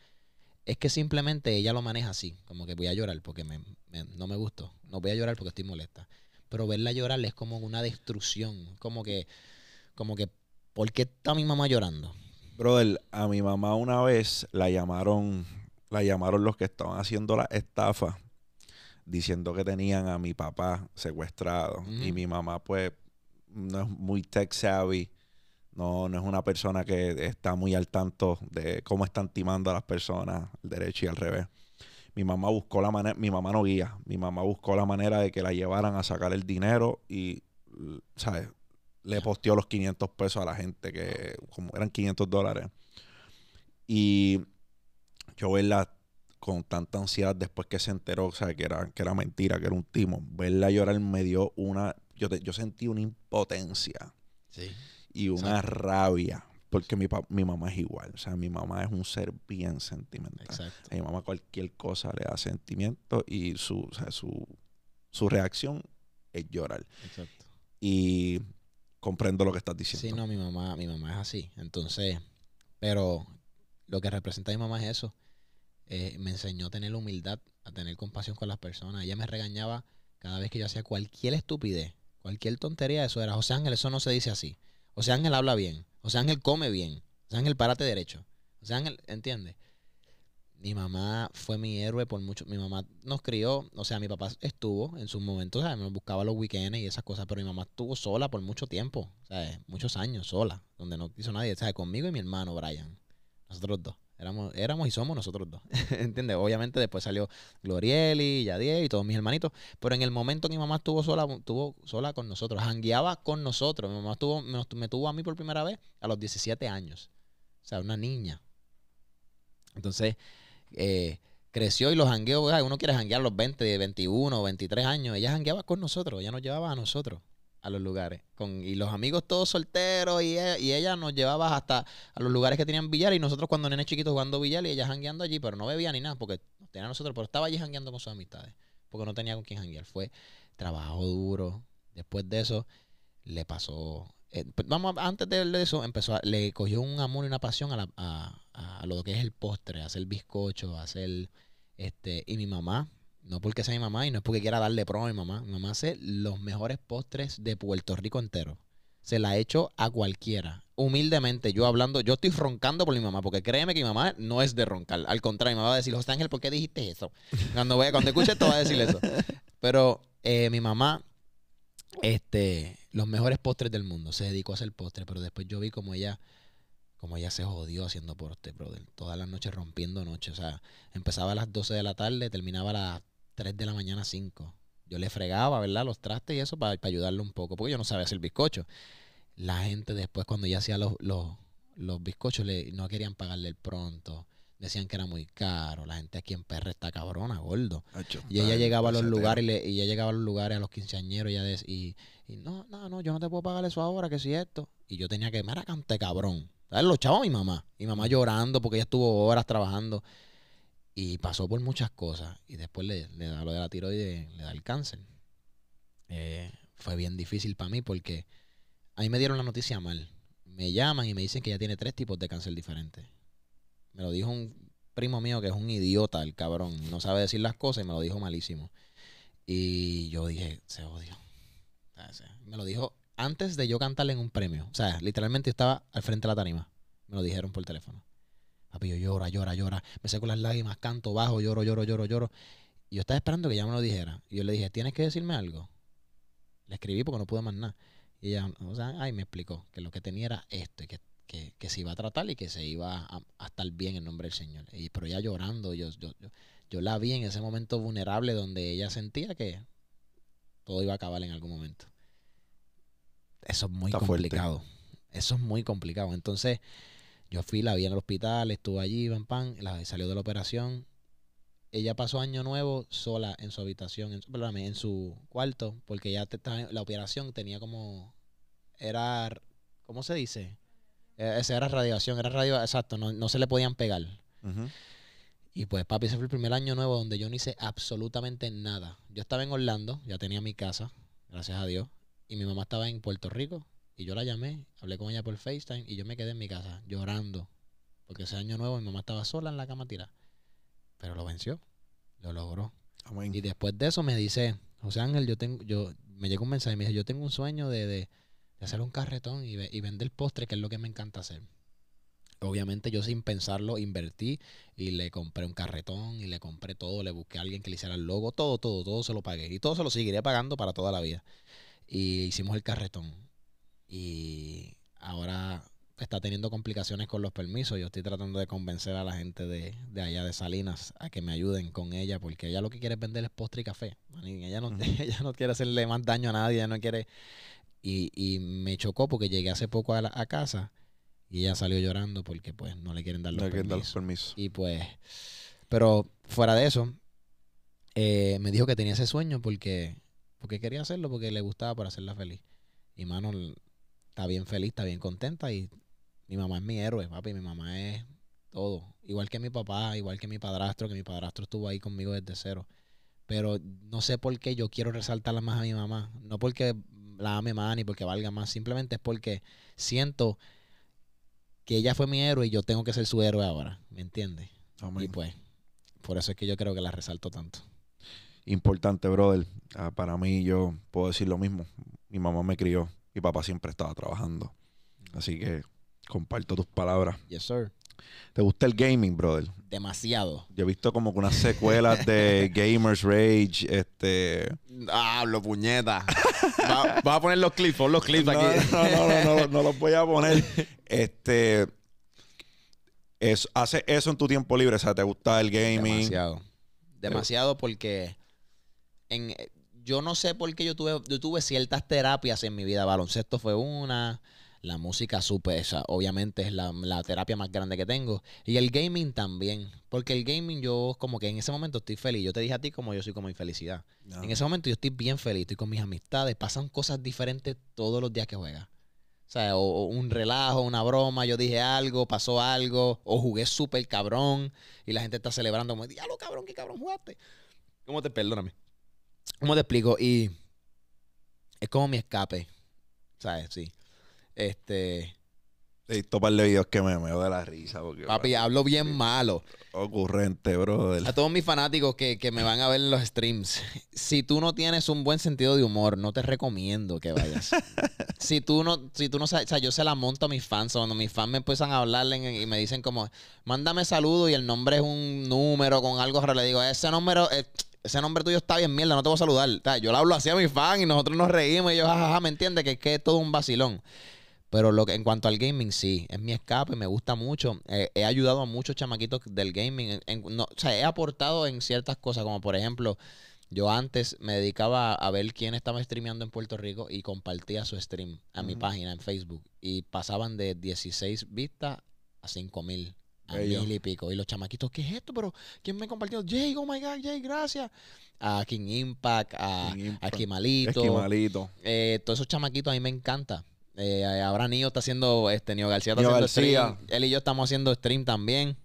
Es que simplemente ella lo maneja así. Como que voy a llorar porque no me gustó. No voy a llorar porque estoy molesta. Pero verla llorar es como una destrucción. Como que, como que ¿Por qué está mi mamá llorando? Brother, a mi mamá una vez la llamaron, la llamaron los que estaban haciendo la estafa, diciendo que tenían a mi papá secuestrado. Y mi mamá, pues, no es muy tech savvy. No, es una persona que está muy al tanto de cómo están timando a las personas, el derecho y al revés. Mi mamá buscó la manera, mi mamá no guía, mi mamá buscó la manera de que la llevaran a sacar el dinero y, ¿sabes? le posteó los 500 pesos a la gente, que como eran 500 dólares. Y yo verla con tanta ansiedad después que se enteró, o sea, que era, que era mentira, que era un timo, verla llorar me dio una, yo, yo sentí una impotencia sí. y una rabia. Porque mi, mamá es igual, o sea, mi mamá es un ser bien sentimental. Exacto. mi mamá cualquier cosa le da sentimiento y su, su, su reacción es llorar. Exacto. Y comprendo lo que estás diciendo. Sí, no, mi mamá, mi mamá es así. Entonces, pero lo que representa mi mamá es eso. Eh, me enseñó a tener humildad, a tener compasión con las personas. Ella me regañaba cada vez que yo hacía cualquier estupidez, cualquier tontería. Eso era, José Ángel, eso no se dice así. José Ángel habla bien. José Ángel come bien. José Ángel, párate derecho. José Ángel, ¿entiendes? mi mamá fue mi héroe por mucho. Mi mamá nos crió, o sea, mi papá estuvo en sus momentos, ¿sabes? Me buscaba los weekends y esas cosas, pero mi mamá estuvo sola por mucho tiempo, ¿sabes? Muchos años sola, donde no quiso nadie, ¿sabes? Conmigo y mi hermano Brian, nosotros dos. Éramos, éramos y somos nosotros dos. ¿Entiendes? Obviamente después salió Glorieli, Yadier y todos mis hermanitos. Pero en el momento que mi mamá estuvo sola, estuvo sola con nosotros. Jangueaba con nosotros. Mi mamá tuvo me, me tuvo a mí por primera vez a los 17 años. O sea, una niña. Entonces, eh, creció y los jangueó uno quiere janguear los 20, 21, 23 años. Ella jangueaba con nosotros, ella nos llevaba a nosotros a los lugares. Con, y los amigos todos solteros y, ella nos llevaba hasta a los lugares que tenían billar y nosotros cuando nenes chiquitos jugando billar y ella jangueando allí, pero no bebía ni nada porque tenía a nosotros, pero estaba allí jangueando con sus amistades porque no tenía con quién janguear. Fue trabajo duro. Después de eso le pasó... Eh, pues, vamos, antes de eso empezó le cogió un amor y una pasión a la, a, a, lo que es el postre, hacer bizcocho, hacer este, y mi mamá, no porque sea mi mamá y no es porque quiera darle pro a mi mamá, mi mamá hace los mejores postres de Puerto Rico entero. Se la ha hecho a cualquiera. Humildemente, yo hablando, yo estoy roncando por mi mamá, porque créeme que mi mamá no es de roncar. Al contrario, mi mamá va a decir, José Ángel, ¿por qué dijiste eso? Cuando, voy, cuando escuche esto, va a decir eso. Pero eh, mi mamá este, los mejores postres del mundo. Se dedicó a hacer postres, pero después yo vi como ella como ella se jodió haciendo porte, brother. Todas las noches rompiendo noches. O sea, empezaba a las 12 de la tarde, terminaba a las 3 de la mañana, 5. Yo le fregaba, ¿verdad? Los trastes y eso para, para ayudarle un poco, porque yo no sabía hacer bizcocho. La gente después, cuando ya hacía los, los, los bizcochos, le, no querían pagarle el pronto. Decían que era muy caro. La gente aquí en PR está cabrona, gordo. y ella llegaba a los lugares, y, llegaba a los lugares, a los quinceañeros, y, y, no, no, no, yo no te puedo pagar eso ahora, que si esto. Y yo tenía que, mira, cante cabrón lo Los chavos, mi mamá. Mi mamá llorando porque ella estuvo horas trabajando. Y pasó por muchas cosas. Y después le, le da lo de la tiroides, le da el cáncer. Eh, fue bien difícil para mí porque a mí me dieron la noticia mal. Me llaman y me dicen que ya tiene tres tipos de cáncer diferentes. Me lo dijo un primo mío que es un idiota, el cabrón. No sabe decir las cosas y me lo dijo malísimo. Y yo dije, se odio. Me lo dijo antes de yo cantarle en un premio. O sea, literalmente yo estaba al frente de la tarima. Me lo dijeron por teléfono. Papi, yo llora, llora, llora. Me seco las lágrimas, canto bajo, lloro, lloro, lloro, lloro. Y yo estaba esperando que ella me lo dijera. Y yo le dije, ¿tienes que decirme algo? Le escribí porque no pude más nada. Y ella, o sea, ay, me explicó que lo que tenía era esto y que, se iba a tratar y que se iba a, estar bien en nombre del Señor. Y, pero ella llorando, yo, yo, yo, yo la vi en ese momento vulnerable donde ella sentía que todo iba a acabar en algún momento. Eso es muy complicado. Eso es muy complicado. Entonces, yo fui, la vi en el hospital, estuve allí, pam, pan, la salió de la operación. Ella pasó año nuevo sola en su habitación, en su, en su cuarto, porque ya la operación tenía como era ¿cómo se dice? E, Esa era radiación, era radio, exacto, no, se le podían pegar. Y pues papi, ese fue el primer año nuevo donde yo no hice absolutamente nada. Yo estaba en Orlando, ya tenía mi casa, gracias a Dios y mi mamá estaba en Puerto Rico y yo la llamé, hablé con ella por FaceTime y yo me quedé en mi casa llorando porque ese año nuevo mi mamá estaba sola en la cama tirada. Pero lo venció, lo logró. Y después de eso me dice, José Ángel, yo tengo, yo, me llegó un mensaje y me dice, yo tengo un sueño de, de, hacer un carretón y, vender postre, que es lo que me encanta hacer obviamente yo sin pensarlo invertí y le compré un carretón y le compré todo, le busqué a alguien que le hiciera el logo, todo, todo, todo se lo pagué y todo se lo seguiré pagando para toda la vida y hicimos el carretón. Y ahora está teniendo complicaciones con los permisos. Yo estoy tratando de convencer a la gente de, allá de Salinas a que me ayuden con ella, porque ella lo que quiere es vender es postre y café. Ella no, ella no quiere hacerle más daño a nadie, no quiere... Y, y me chocó porque llegué hace poco a, casa y ella salió llorando porque pues no le quieren dar los, permisos. Dar Y pues... Pero fuera de eso, eh, me dijo que tenía ese sueño porque porque quería hacerlo, porque le gustaba para hacerla feliz. Y mano, está bien feliz, está bien contenta y mi mamá es mi héroe, papi, mi mamá es todo. Igual que mi papá, igual que mi padrastro, que mi padrastro estuvo ahí conmigo desde cero. Pero no sé por qué yo quiero resaltarla más a mi mamá. No porque la ame más ni porque valga más, simplemente es porque siento que ella fue mi héroe y yo tengo que ser su héroe ahora, ¿me entiendes? y pues, por eso es que yo creo que la resalto tanto importante, brother. Ah, para mí, yo puedo decir lo mismo. Mi mamá me crió, mi papá siempre estaba trabajando. Así que comparto tus palabras. Yes, sir. ¿Te gusta el gaming, brother? Demasiado. Yo he visto como que unas secuelas de Gamers Rage, este... Ah, lo puñeta. Vas va a poner los clips, pon los clips aquí. No, no, no, no, no, los voy a poner. Este... Es, hace eso en tu tiempo libre, o sea, ¿te gusta el gaming? Demasiado. Demasiado porque eh, yo no sé por qué yo tuve, tuve ciertas terapias en mi vida. Baloncesto fue una. La música super esa, obviamente es la, terapia más grande que tengo. Y el gaming también. Porque el gaming, yo como que en ese momento estoy feliz. Yo te dije a ti como yo soy como infelicidad. En ese momento yo estoy bien feliz, estoy con mis amistades. Pasan cosas diferentes todos los días que juega O sea, un relajo, una broma, yo dije algo, pasó algo, o jugué súper cabrón y la gente está celebrando como, diablo cabrón, qué cabrón jugaste. ¿Cómo te perdóname? ¿Cómo te explico? Y es como mi escape. ¿Sabes? Sí. Este. Y de videos que me meo de la risa. Papi, hablo bien malo. Ocurrente, brother. A todos mis fanáticos que, que, me van a ver en los streams, si tú no tienes un buen sentido de humor, no te recomiendo que vayas. si tú no, si tú no sabes, o sea, yo se la monto a mis fans. Cuando mis fans me empiezan a hablar y me dicen como, mándame saludo y el nombre es un número con algo raro, le digo, ese número... Es, eh, ese nombre tuyo está bien mierda, no te voy a saludar. yo le hablo así a mi fan y nosotros nos reímos y yo, jajaja, ¿me entiende? Que, que, es todo un vacilón. Pero lo que, en cuanto al gaming, sí, es mi escape, me gusta mucho. Eh, he ayudado a muchos chamaquitos del gaming. En, no, o sea, he aportado en ciertas cosas, como por ejemplo, yo antes me dedicaba a ver quién estaba streameando en Puerto Rico y compartía su stream a mi página en Facebook. Y pasaban de 16 vistas a 5,000. mil. A y pico. Y los chamaquitos, ¿qué es esto? Pero, ¿quién me compartió? Jay, oh my God, Jay, gracias. A King Impact, a, Kimalito a Kimalito eh, todos esos chamaquitos a mí me encanta. Eh, Abraham está haciendo, este, Nio García está García. Él y yo estamos haciendo stream también.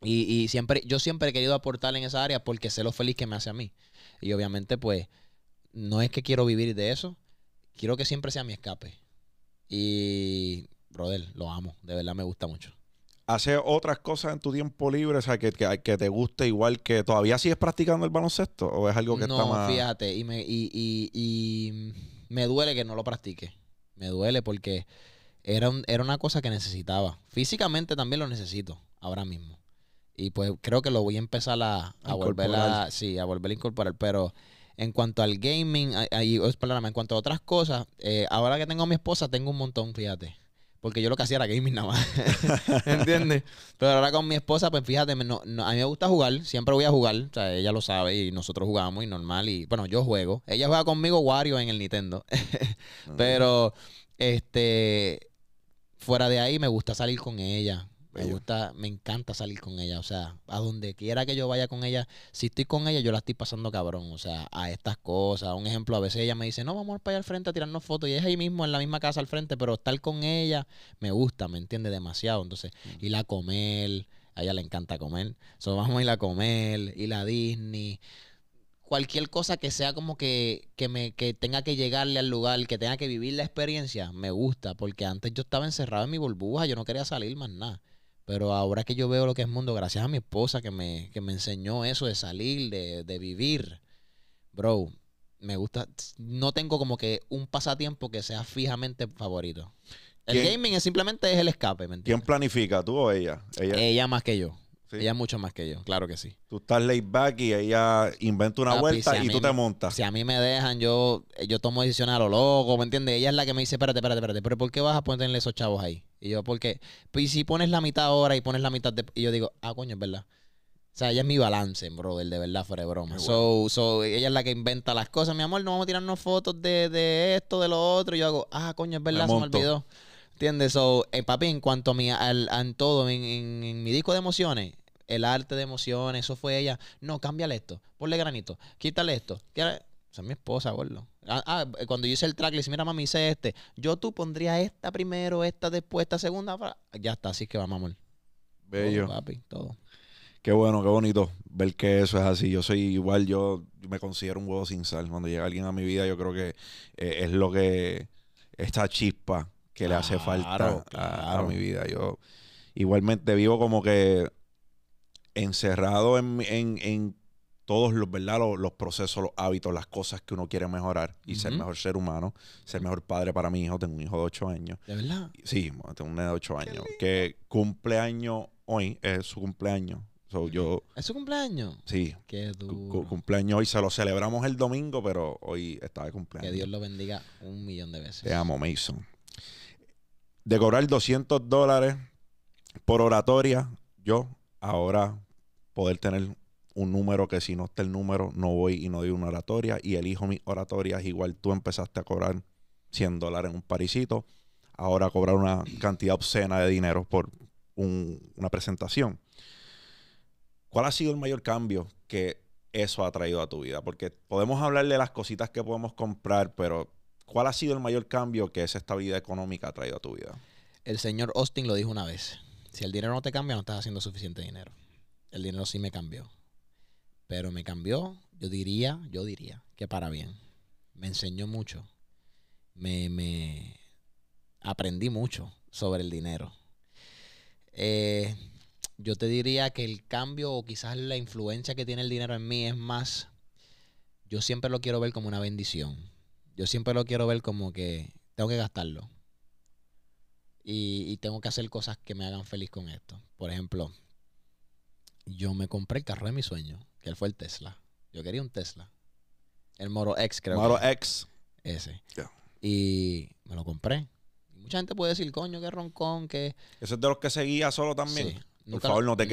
Y, siempre, yo siempre he querido aportar en esa área porque sé lo feliz que me hace a mí. Y obviamente, pues, no es que quiero vivir de eso. Quiero que siempre sea mi escape. Y, brother, lo amo. De verdad me gusta mucho. Hacer otras cosas en tu tiempo libre, o sea, que, que, que, te guste igual que todavía sigues practicando el baloncesto o es algo que no, está más... fíjate, y me, y, me duele que no lo practique. Me duele porque era, era una cosa que necesitaba. Físicamente también lo necesito ahora mismo. Y pues creo que lo voy a empezar a, volver a, a volver a incorporar, pero en cuanto al gaming, en cuanto a otras cosas, eh, ahora que tengo a mi esposa, tengo un montón, fíjate porque yo lo que hacía era gaming nada más. ¿Entiendes? Pero ahora con mi esposa, pues fíjate, a mí me gusta jugar, siempre voy a jugar, o sea, ella lo sabe y nosotros jugamos y normal y bueno, yo juego. Ella juega conmigo Wario en el Nintendo. Ah. Pero este fuera de ahí me gusta salir con ella. Me gusta, me encanta salir con ella. O sea, a donde quiera que yo vaya con ella, si estoy con ella, yo la estoy pasando cabrón. O sea, a estas cosas. Un ejemplo, a veces ella me dice, no, vamos para allá al frente a tirarnos fotos. Y es ahí mismo, en la misma casa al frente, pero estar con ella me gusta, me entiende demasiado. Entonces, mm. ir a comer, a ella le encanta comer. So, vamos a ir a comer, ir a Disney cualquier cosa que sea como que, que me que tenga que llegarle al lugar, que tenga que vivir la experiencia, me gusta, porque antes yo estaba encerrado en mi burbuja, yo no quería salir más nada. Pero ahora que yo veo lo que es mundo, gracias a mi esposa que me, que me enseñó eso de salir, de, de vivir, bro, me gusta. No tengo como que un pasatiempo que sea fijamente favorito. El gaming es simplemente es el escape, ¿me entiendes? ¿Quién planifica, tú o ella? Ella, más que yo. Ella mucho más que yo, claro que sí. Tú estás laid back y ella inventa una vuelta y tú te montas. Si a mí me dejan, yo, yo tomo decisiones a lo loco, ¿me entiendes? Ella es la que me dice, espérate, espérate, espérate, pero ¿por qué vas a ponerle esos chavos ahí? Y yo, porque pues, y si pones la mitad ahora y pones la mitad de... Y yo digo, ah, coño, es verdad. O sea, ella es mi balance, brother, de verdad, fuera de broma. So, so, ella es la que inventa las cosas. Mi amor, no vamos a tirarnos fotos de, de esto, de lo otro. yo hago, ah, coño, es verdad, se me olvidó. ¿Entiendes? So, eh, papi, en cuanto a mi, al, en todo, en, mi disco de emociones, el arte de emociones, eso fue ella. No, cámbiale esto, ponle granito, quítale esto. O es mi esposa, boludo. Ah, ah eh, cuando yo hice el track, le dije, mira, mami, hice este. Yo tú pondría esta primero, esta después, esta segunda. Ya está, así es que vamos, amor. Bello. Todo, Qué bueno, qué bonito ver que eso es así. Yo soy igual, yo me considero un huevo sin sal. Cuando llega alguien a mi vida, yo creo que eh, es lo que. Esta chispa que le hace falta a, a mi vida. Yo igualmente vivo como que encerrado en, en, en, todos los, ¿verdad? Los, procesos, los hábitos, las cosas que uno quiere mejorar y ser mejor ser humano, ser mejor padre para mi hijo. Tengo un hijo de 8 años. ¿De verdad? Sí, tengo un hijo de 8 años que cumpleaños hoy, es su cumpleaños. yo, ¿Es su cumpleaños? Sí. Qué duro. cumpleaños hoy, se lo celebramos el domingo, pero hoy está de cumpleaños. Que Dios lo bendiga un millón de veces. Te amo, Mason. De cobrar 200 dólares por oratoria, yo ahora poder tener un número que si no está el número, no voy y no doy una oratoria y elijo oratoria oratorias. Igual tú empezaste a cobrar 100 dólares en un parisito, ahora cobrar una cantidad obscena de dinero por una presentación. ¿Cuál ha sido el mayor cambio que eso ha traído a tu vida? Porque podemos hablar de las cositas que podemos comprar, pero ¿cuál ha sido el mayor cambio que esa estabilidad económica ha traído a tu vida? El señor Austin lo dijo una vez. Si el dinero no te cambia, no estás haciendo suficiente dinero. El dinero sí me cambió. Pero me cambió, yo diría, yo diría que para bien. Me enseñó mucho. Me, me aprendí mucho sobre el dinero. Eh, yo te diría que el cambio o quizás la influencia que tiene el dinero en mí es más, yo siempre lo quiero ver como una bendición. Yo siempre lo quiero ver como que tengo que gastarlo. Y, y tengo que hacer cosas que me hagan feliz con esto. Por ejemplo, yo me compré el carro de mi sueño él fue el Tesla. Yo quería un Tesla. El Moro X, creo. Moro X. Ese. Y me lo compré. Mucha gente puede decir, coño, que roncón, que... eso es de los que seguía solo también. Sí. Por favor, no te,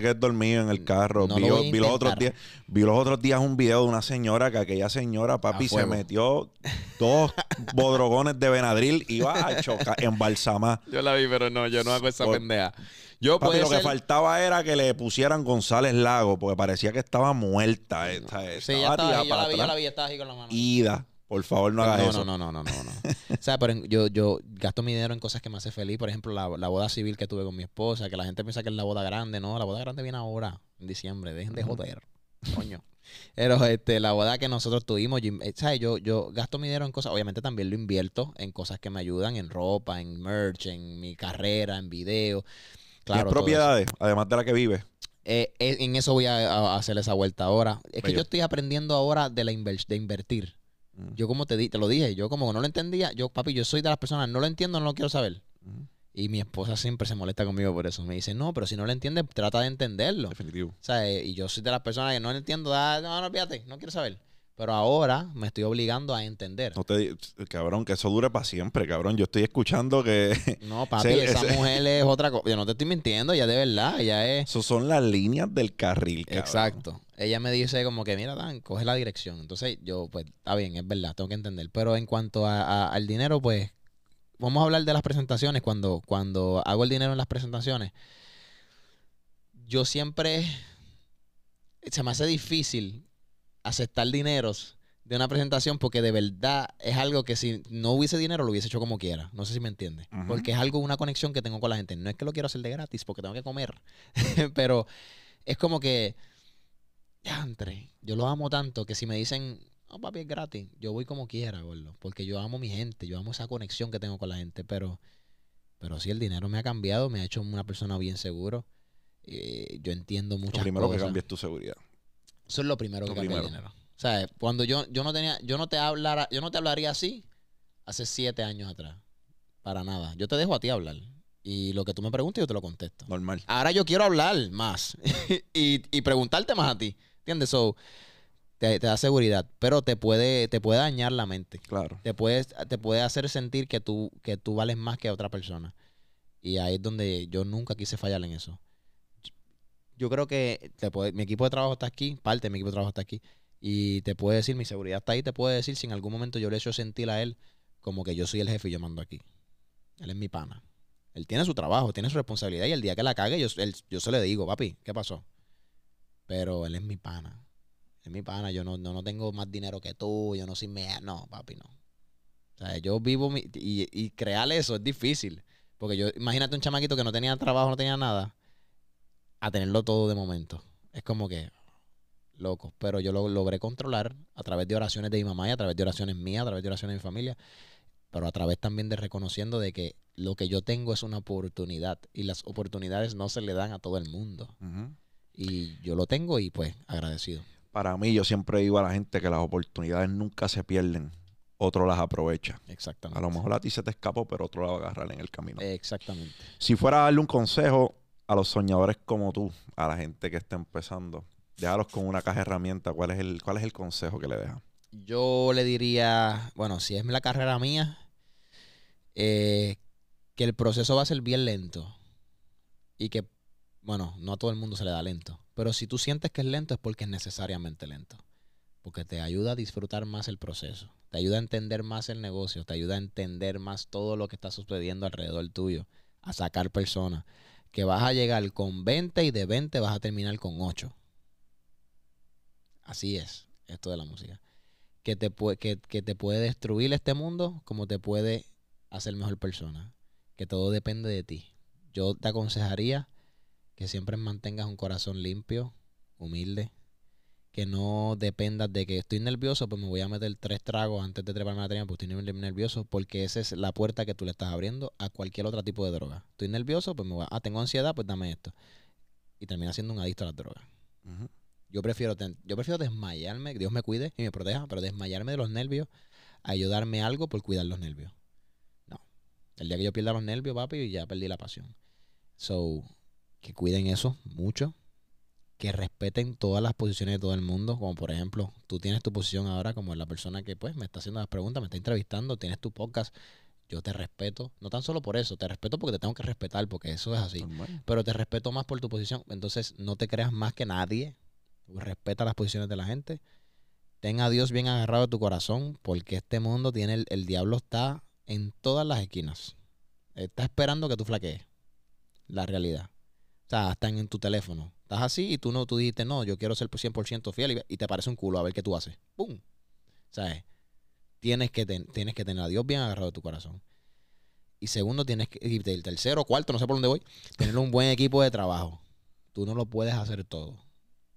quedes dormido en el carro. vi, vi, los otros días, vi los otros días un video de una señora que aquella señora, papi, se metió dos bodrogones de Benadryl y iba a chocar, en Balsamá. Yo la vi, pero no, yo no hago esa pendeja. papi, lo que faltaba era que le pusieran González Lago, porque parecía que estaba muerta. Esta, esta, sí, estaba, yo la vi, la vi, estaba ahí con la mano. Ida. Por favor, no hagas eso. No, no, no, no, no. o sea, pero yo, yo gasto mi dinero en cosas que me hacen feliz. Por ejemplo, la, boda civil que tuve con mi esposa, que la gente piensa que es la boda grande. No, la boda grande viene ahora, en diciembre. Dejen de joder. Coño. Pero este, la boda que nosotros tuvimos, yo, eh, ¿sabes? Yo, yo gasto mi dinero en cosas, obviamente también lo invierto en cosas que me ayudan, en ropa, en merch, en mi carrera, en video. Las propiedades, además de la que vive eh, eh, en eso voy a, hacer esa vuelta ahora. Es que yo estoy aprendiendo ahora de la de invertir. Yo como te, di, te lo dije, yo como no lo entendía, yo, papi, yo soy de las personas, no lo entiendo, no lo quiero saber. Y mi esposa siempre se molesta conmigo por eso. Me dice, no, pero si no lo entiende trata de entenderlo. Definitivo. O sea eh, Y yo soy de las personas que no lo entiendo, ah, no, no, espérate no quiero saber. Pero ahora me estoy obligando a entender. No te cabrón, que eso dure para siempre, cabrón. Yo estoy escuchando que. No, papi, esa mujer es otra cosa. Yo no te estoy mintiendo, ya de verdad, ya es. Eso son las líneas del carril, Exacto ella me dice como que, mira, Dan, coge la dirección. Entonces yo, pues, está bien, es verdad, tengo que entender. Pero en cuanto al dinero, pues, vamos a hablar de las presentaciones. Cuando, cuando hago el dinero en las presentaciones, yo siempre, se me hace difícil aceptar dineros de una presentación porque de verdad es algo que si no hubiese dinero lo hubiese hecho como quiera. No sé si me entiende Porque es algo, una conexión que tengo con la gente. No es que lo quiero hacer de gratis porque tengo que comer. Pero es como que ya yo lo amo tanto que si me dicen, papi, es gratis, yo voy como quiera, gordo, porque yo amo mi gente, yo amo esa conexión que tengo con la gente, pero, pero sí, el dinero me ha cambiado, me ha hecho una persona bien seguro. Eh, yo entiendo muchas cosas. Lo primero que cambia es tu seguridad. Eso es lo primero que cambia el dinero. O sea, cuando yo, yo no tenía, yo no te hablara, yo no te hablaría así hace siete años atrás. Para nada. Yo te dejo a ti hablar. Y lo que tú me preguntes, yo te lo contesto. Normal. Ahora yo quiero hablar más y preguntarte más a ti. ¿Entiendes? te, da seguridad, pero te puede, te puede dañar la mente. Claro. Te, puede te puede hacer sentir que tú, que tú vales más que otra persona. Y ahí es donde yo nunca quise fallar en eso. Yo creo que te puede, mi equipo de trabajo está aquí, parte de mi equipo de trabajo está aquí. Y te puede decir, mi seguridad está ahí, te puede decir si en algún momento yo le he hecho sentir a él como que yo soy el jefe y yo mando aquí. Él es mi pana. Él tiene su trabajo, tiene su responsabilidad y el día que la cague, yo, yo se le digo, papi, ¿qué pasó? Pero él es mi pana. Es mi pana. Yo no, no, tengo más dinero que tú. Yo no soy me No, papi, no. O sea, yo vivo mi, y, y crear eso es difícil. Porque yo, imagínate un chamaquito que no tenía trabajo, no tenía nada, a tenerlo todo de momento. Es como que, Loco. pero yo lo logré controlar a través de oraciones de mi mamá y a través de oraciones mías, a través de oraciones de mi familia, pero a través también de reconociendo de que lo que yo tengo es una oportunidad y las oportunidades no se le dan a todo el mundo. Y yo lo tengo y pues agradecido. Para mí yo siempre digo a la gente que las oportunidades nunca se pierden. Otro las aprovecha. Exactamente. A lo mejor a ti se te escapó, pero otro la va a agarrar en el camino. Exactamente. Si fuera a darle un consejo a los soñadores como tú, a la gente que está empezando, déjalos con una caja de herramientas. ¿Cuál es el, cuál es el consejo que le deja Yo le diría, bueno, si es la carrera mía, eh, que el proceso va a ser bien lento y que bueno, no a todo el mundo se le da lento, pero si tú sientes que es lento es porque es necesariamente lento, porque te ayuda a disfrutar más el proceso, te ayuda a entender más el negocio, te ayuda a entender más todo lo que está sucediendo alrededor tuyo, a sacar personas, que vas a llegar con 20 y de 20 vas a terminar con 8. Así es esto de la música. Que te, puede, que, que te puede destruir este mundo como te puede hacer mejor persona. Que todo depende de ti. Yo te aconsejaría que siempre mantengas un corazón limpio, humilde, que no dependas de que estoy nervioso, pues me voy a meter tres tragos antes de treparme la trena, pues estoy nervioso, porque esa es la puerta que tú le estás abriendo a cualquier otro tipo de droga. Estoy nervioso, pues me voy a, ah, tengo ansiedad, pues dame esto. Y termina siendo un adicto a las drogas. Yo prefiero, yo prefiero desmayarme, que Dios me cuide y me proteja, pero desmayarme de los nervios, ayudarme algo por cuidar los nervios. No. El día que yo pierda los nervios, papi, ya perdí la pasión. So, que cuiden eso mucho, que respeten todas las posiciones de todo el mundo, como por ejemplo, tú tienes tu posición ahora como la persona que pues me está haciendo las preguntas, me está entrevistando, tienes tu podcast, yo te respeto, no tan solo por eso, te respeto porque te tengo que respetar, porque eso es así, pero te respeto más por tu posición, entonces no te creas más que nadie, respeta las posiciones de la gente, ten a Dios bien agarrado de tu corazón, porque este mundo tiene, el, el diablo está en todas las esquinas, está esperando que tú flaquees, la realidad sea, están en tu teléfono. Estás así y tú no, tú dijiste, no, yo quiero ser 100% fiel y, te parece un culo a ver qué tú haces. ¡Pum! ¿Sabes? Tienes que, tienes que tener a Dios bien agarrado de tu corazón. Y segundo, tienes que, y el tercero, cuarto, no sé por dónde voy, tener un buen equipo de trabajo. Tú no lo puedes hacer todo.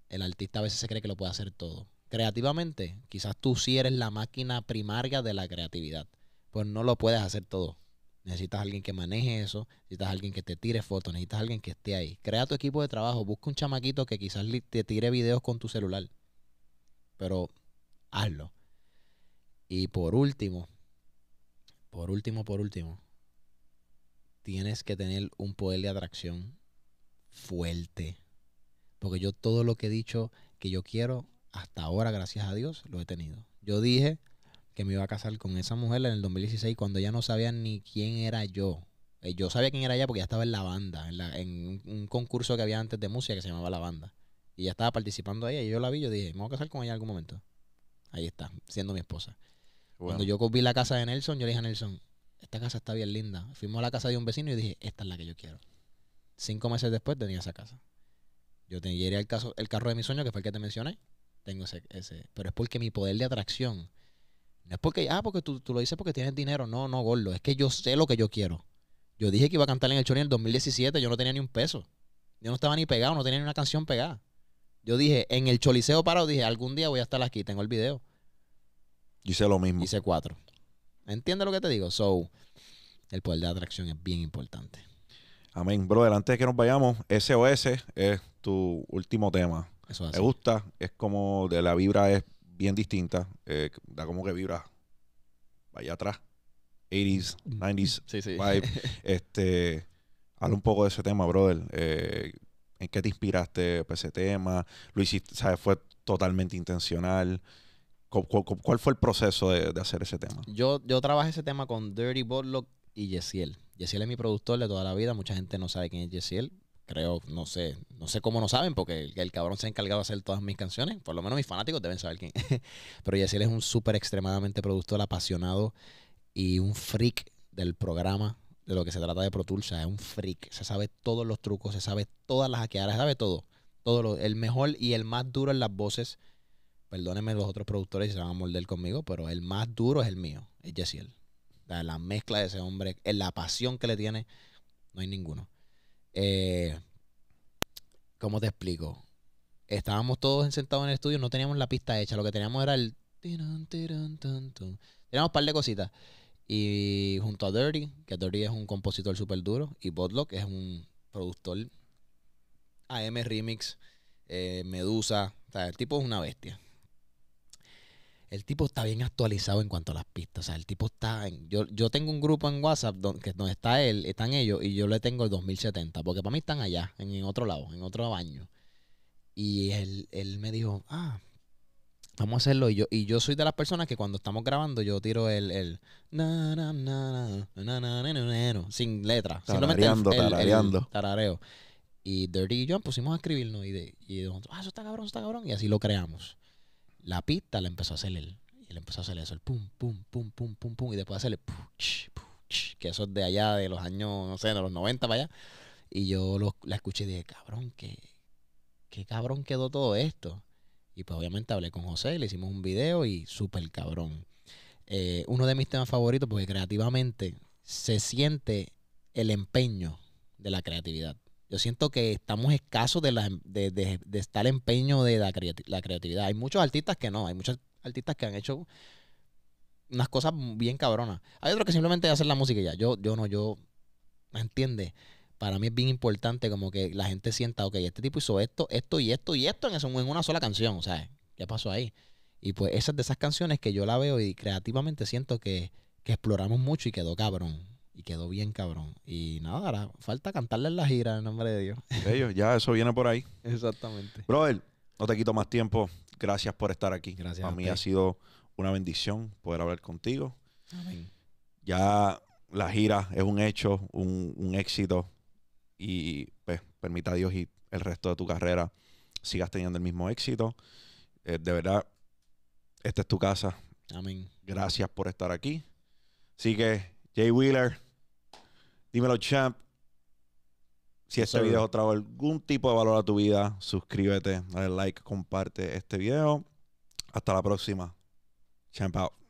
El artista a veces se cree que lo puede hacer todo. Creativamente, quizás tú sí eres la máquina primaria de la creatividad, pues no lo puedes hacer todo. Necesitas alguien que maneje eso, necesitas alguien que te tire fotos, necesitas alguien que esté ahí. Crea tu equipo de trabajo, busca un chamaquito que quizás te tire videos con tu celular, pero hazlo. Y por último, por último, por último, tienes que tener un poder de atracción fuerte. Porque yo todo lo que he dicho que yo quiero, hasta ahora, gracias a Dios, lo he tenido. Yo dije, que me iba a casar con esa mujer en el 2016 cuando ya no sabía ni quién era yo. Eh, yo sabía quién era ella porque ya estaba en la banda, en, un concurso que había antes de música que se llamaba La Banda. Y ya estaba participando ahí... y yo la vi, yo dije, me voy a casar con ella en algún momento. Ahí está, siendo mi esposa. Cuando yo vi la casa de Nelson, yo le dije a Nelson, esta casa está bien linda. Fuimos a la casa de un vecino y dije, esta es la que yo quiero. Cinco meses después tenía esa casa. Yo tenía el, caso, el carro de mi sueño, que fue el que te mencioné. Tengo ese, ese. Pero es porque mi poder de atracción no es porque, ah, porque tú, lo dices porque tienes dinero. No, no, gordo. Es que yo sé lo que yo quiero. Yo dije que iba a cantar en el Choni en el 2017. Yo no tenía ni un peso. Yo no estaba ni pegado, no tenía ni una canción pegada. Yo dije, en el Choliseo parado, dije, algún día voy a estar aquí. Tengo el video. Hice lo mismo. Hice cuatro. ¿Entiendes lo que te digo? So, el poder de atracción es bien importante. Amén. Brother, antes de que nos vayamos, SOS es tu último tema. Eso es Me gusta, es como de la vibra es bien distinta. Eh, da como que vibra allá atrás. 80s, 90s mm. vibe. Este, habla un poco de ese tema, brother. Eh, ¿En qué te inspiraste para ese tema? ¿Lo hiciste, sabes, fue totalmente intencional? ¿Cuál, fue el proceso de, hacer ese tema? Yo, yo trabajé ese tema con Dirty Botlock y Yesiel. Yesiel es mi productor de toda la vida. Mucha gente no sabe quién es Yesiel creo, no sé, no sé cómo no saben, porque el, cabrón se ha encargado de hacer todas mis canciones, por lo menos mis fanáticos deben saber quién. Pero Yesiel es un súper extremadamente productor, apasionado y un freak del programa, de lo que se trata de Pro Tools, sea, es un freak, se sabe todos los trucos, se sabe todas las hackeadas, se sabe todo, todo lo, el mejor y el más duro en las voces. Perdónenme los otros productores si se van a morder conmigo, pero el más duro es el mío, es Yesiel. la mezcla de ese hombre, la pasión que le tiene, no hay ninguno. Eh, ¿Cómo te explico? Estábamos todos sentados en el estudio, no teníamos la pista hecha, lo que teníamos era el... Teníamos un par de cositas. Y junto a Dirty, que Dirty es un compositor súper duro, y Botlock es un productor AM Remix, eh, Medusa, o sea, el tipo es una bestia el tipo está bien actualizado en cuanto a las pistas. O sea, el tipo está. En, yo, yo tengo un grupo en WhatsApp donde, que, donde está él, están ellos, y yo le tengo el 2070, porque para mí están allá, en, otro lado, en otro baño. Y él, él me dijo, ah, vamos a hacerlo. Y yo, soy de las personas que cuando estamos grabando, yo tiro el. el na, na, na, sin letra. Tarareando, tarareando. tarareo. Y Dirty y John pusimos a escribirnos y, de, y de, ah, eso está cabrón, eso está cabrón. Y así lo creamos la pista la empezó a hacer él. Y él empezó a hacer eso, el pum, pum, pum, pum, pum, pum, y después hacerle puch, puch, que eso es de allá, de los años, no sé, de los 90 para allá. Y yo lo, la escuché y dije, cabrón, qué, qué cabrón quedó todo esto. Y pues obviamente hablé con José, le hicimos un video y súper cabrón. Eh, uno de mis temas favoritos porque creativamente se siente el empeño de la creatividad yo siento que estamos escasos de, la, de, de, de estar empeño de la, la, creatividad. Hay muchos artistas que no, hay muchos artistas que han hecho unas cosas bien cabronas. Hay otros que simplemente hacen la música y ya. Yo, yo no, yo, ¿me entiendes? Para mí es bien importante como que la gente sienta, ok, este tipo hizo esto, esto y esto y esto en, en una sola canción, o sea ¿Qué pasó ahí? Y pues esas de esas canciones que yo la veo y creativamente siento que exploramos mucho y quedó cabrón. Y quedó bien cabrón. Y nada, ahora falta cantarle en la gira en nombre de Dios. Ellos, ya eso viene por ahí. Exactamente. Brother, no te quito más tiempo. Gracias por estar aquí. Gracias. A mí ha sido una bendición poder hablar contigo. Amén. Ya la gira es un hecho, un, éxito. Y pues, permita a Dios y el resto de tu carrera sigas teniendo el mismo éxito. Eh, de verdad, esta es tu casa. Amén. Gracias por estar aquí. Así que, Jay Wheeler, Dímelo, champ. Si este video ha algún tipo de valor a tu vida, suscríbete, dale like, comparte este video. Hasta la próxima. Champ out.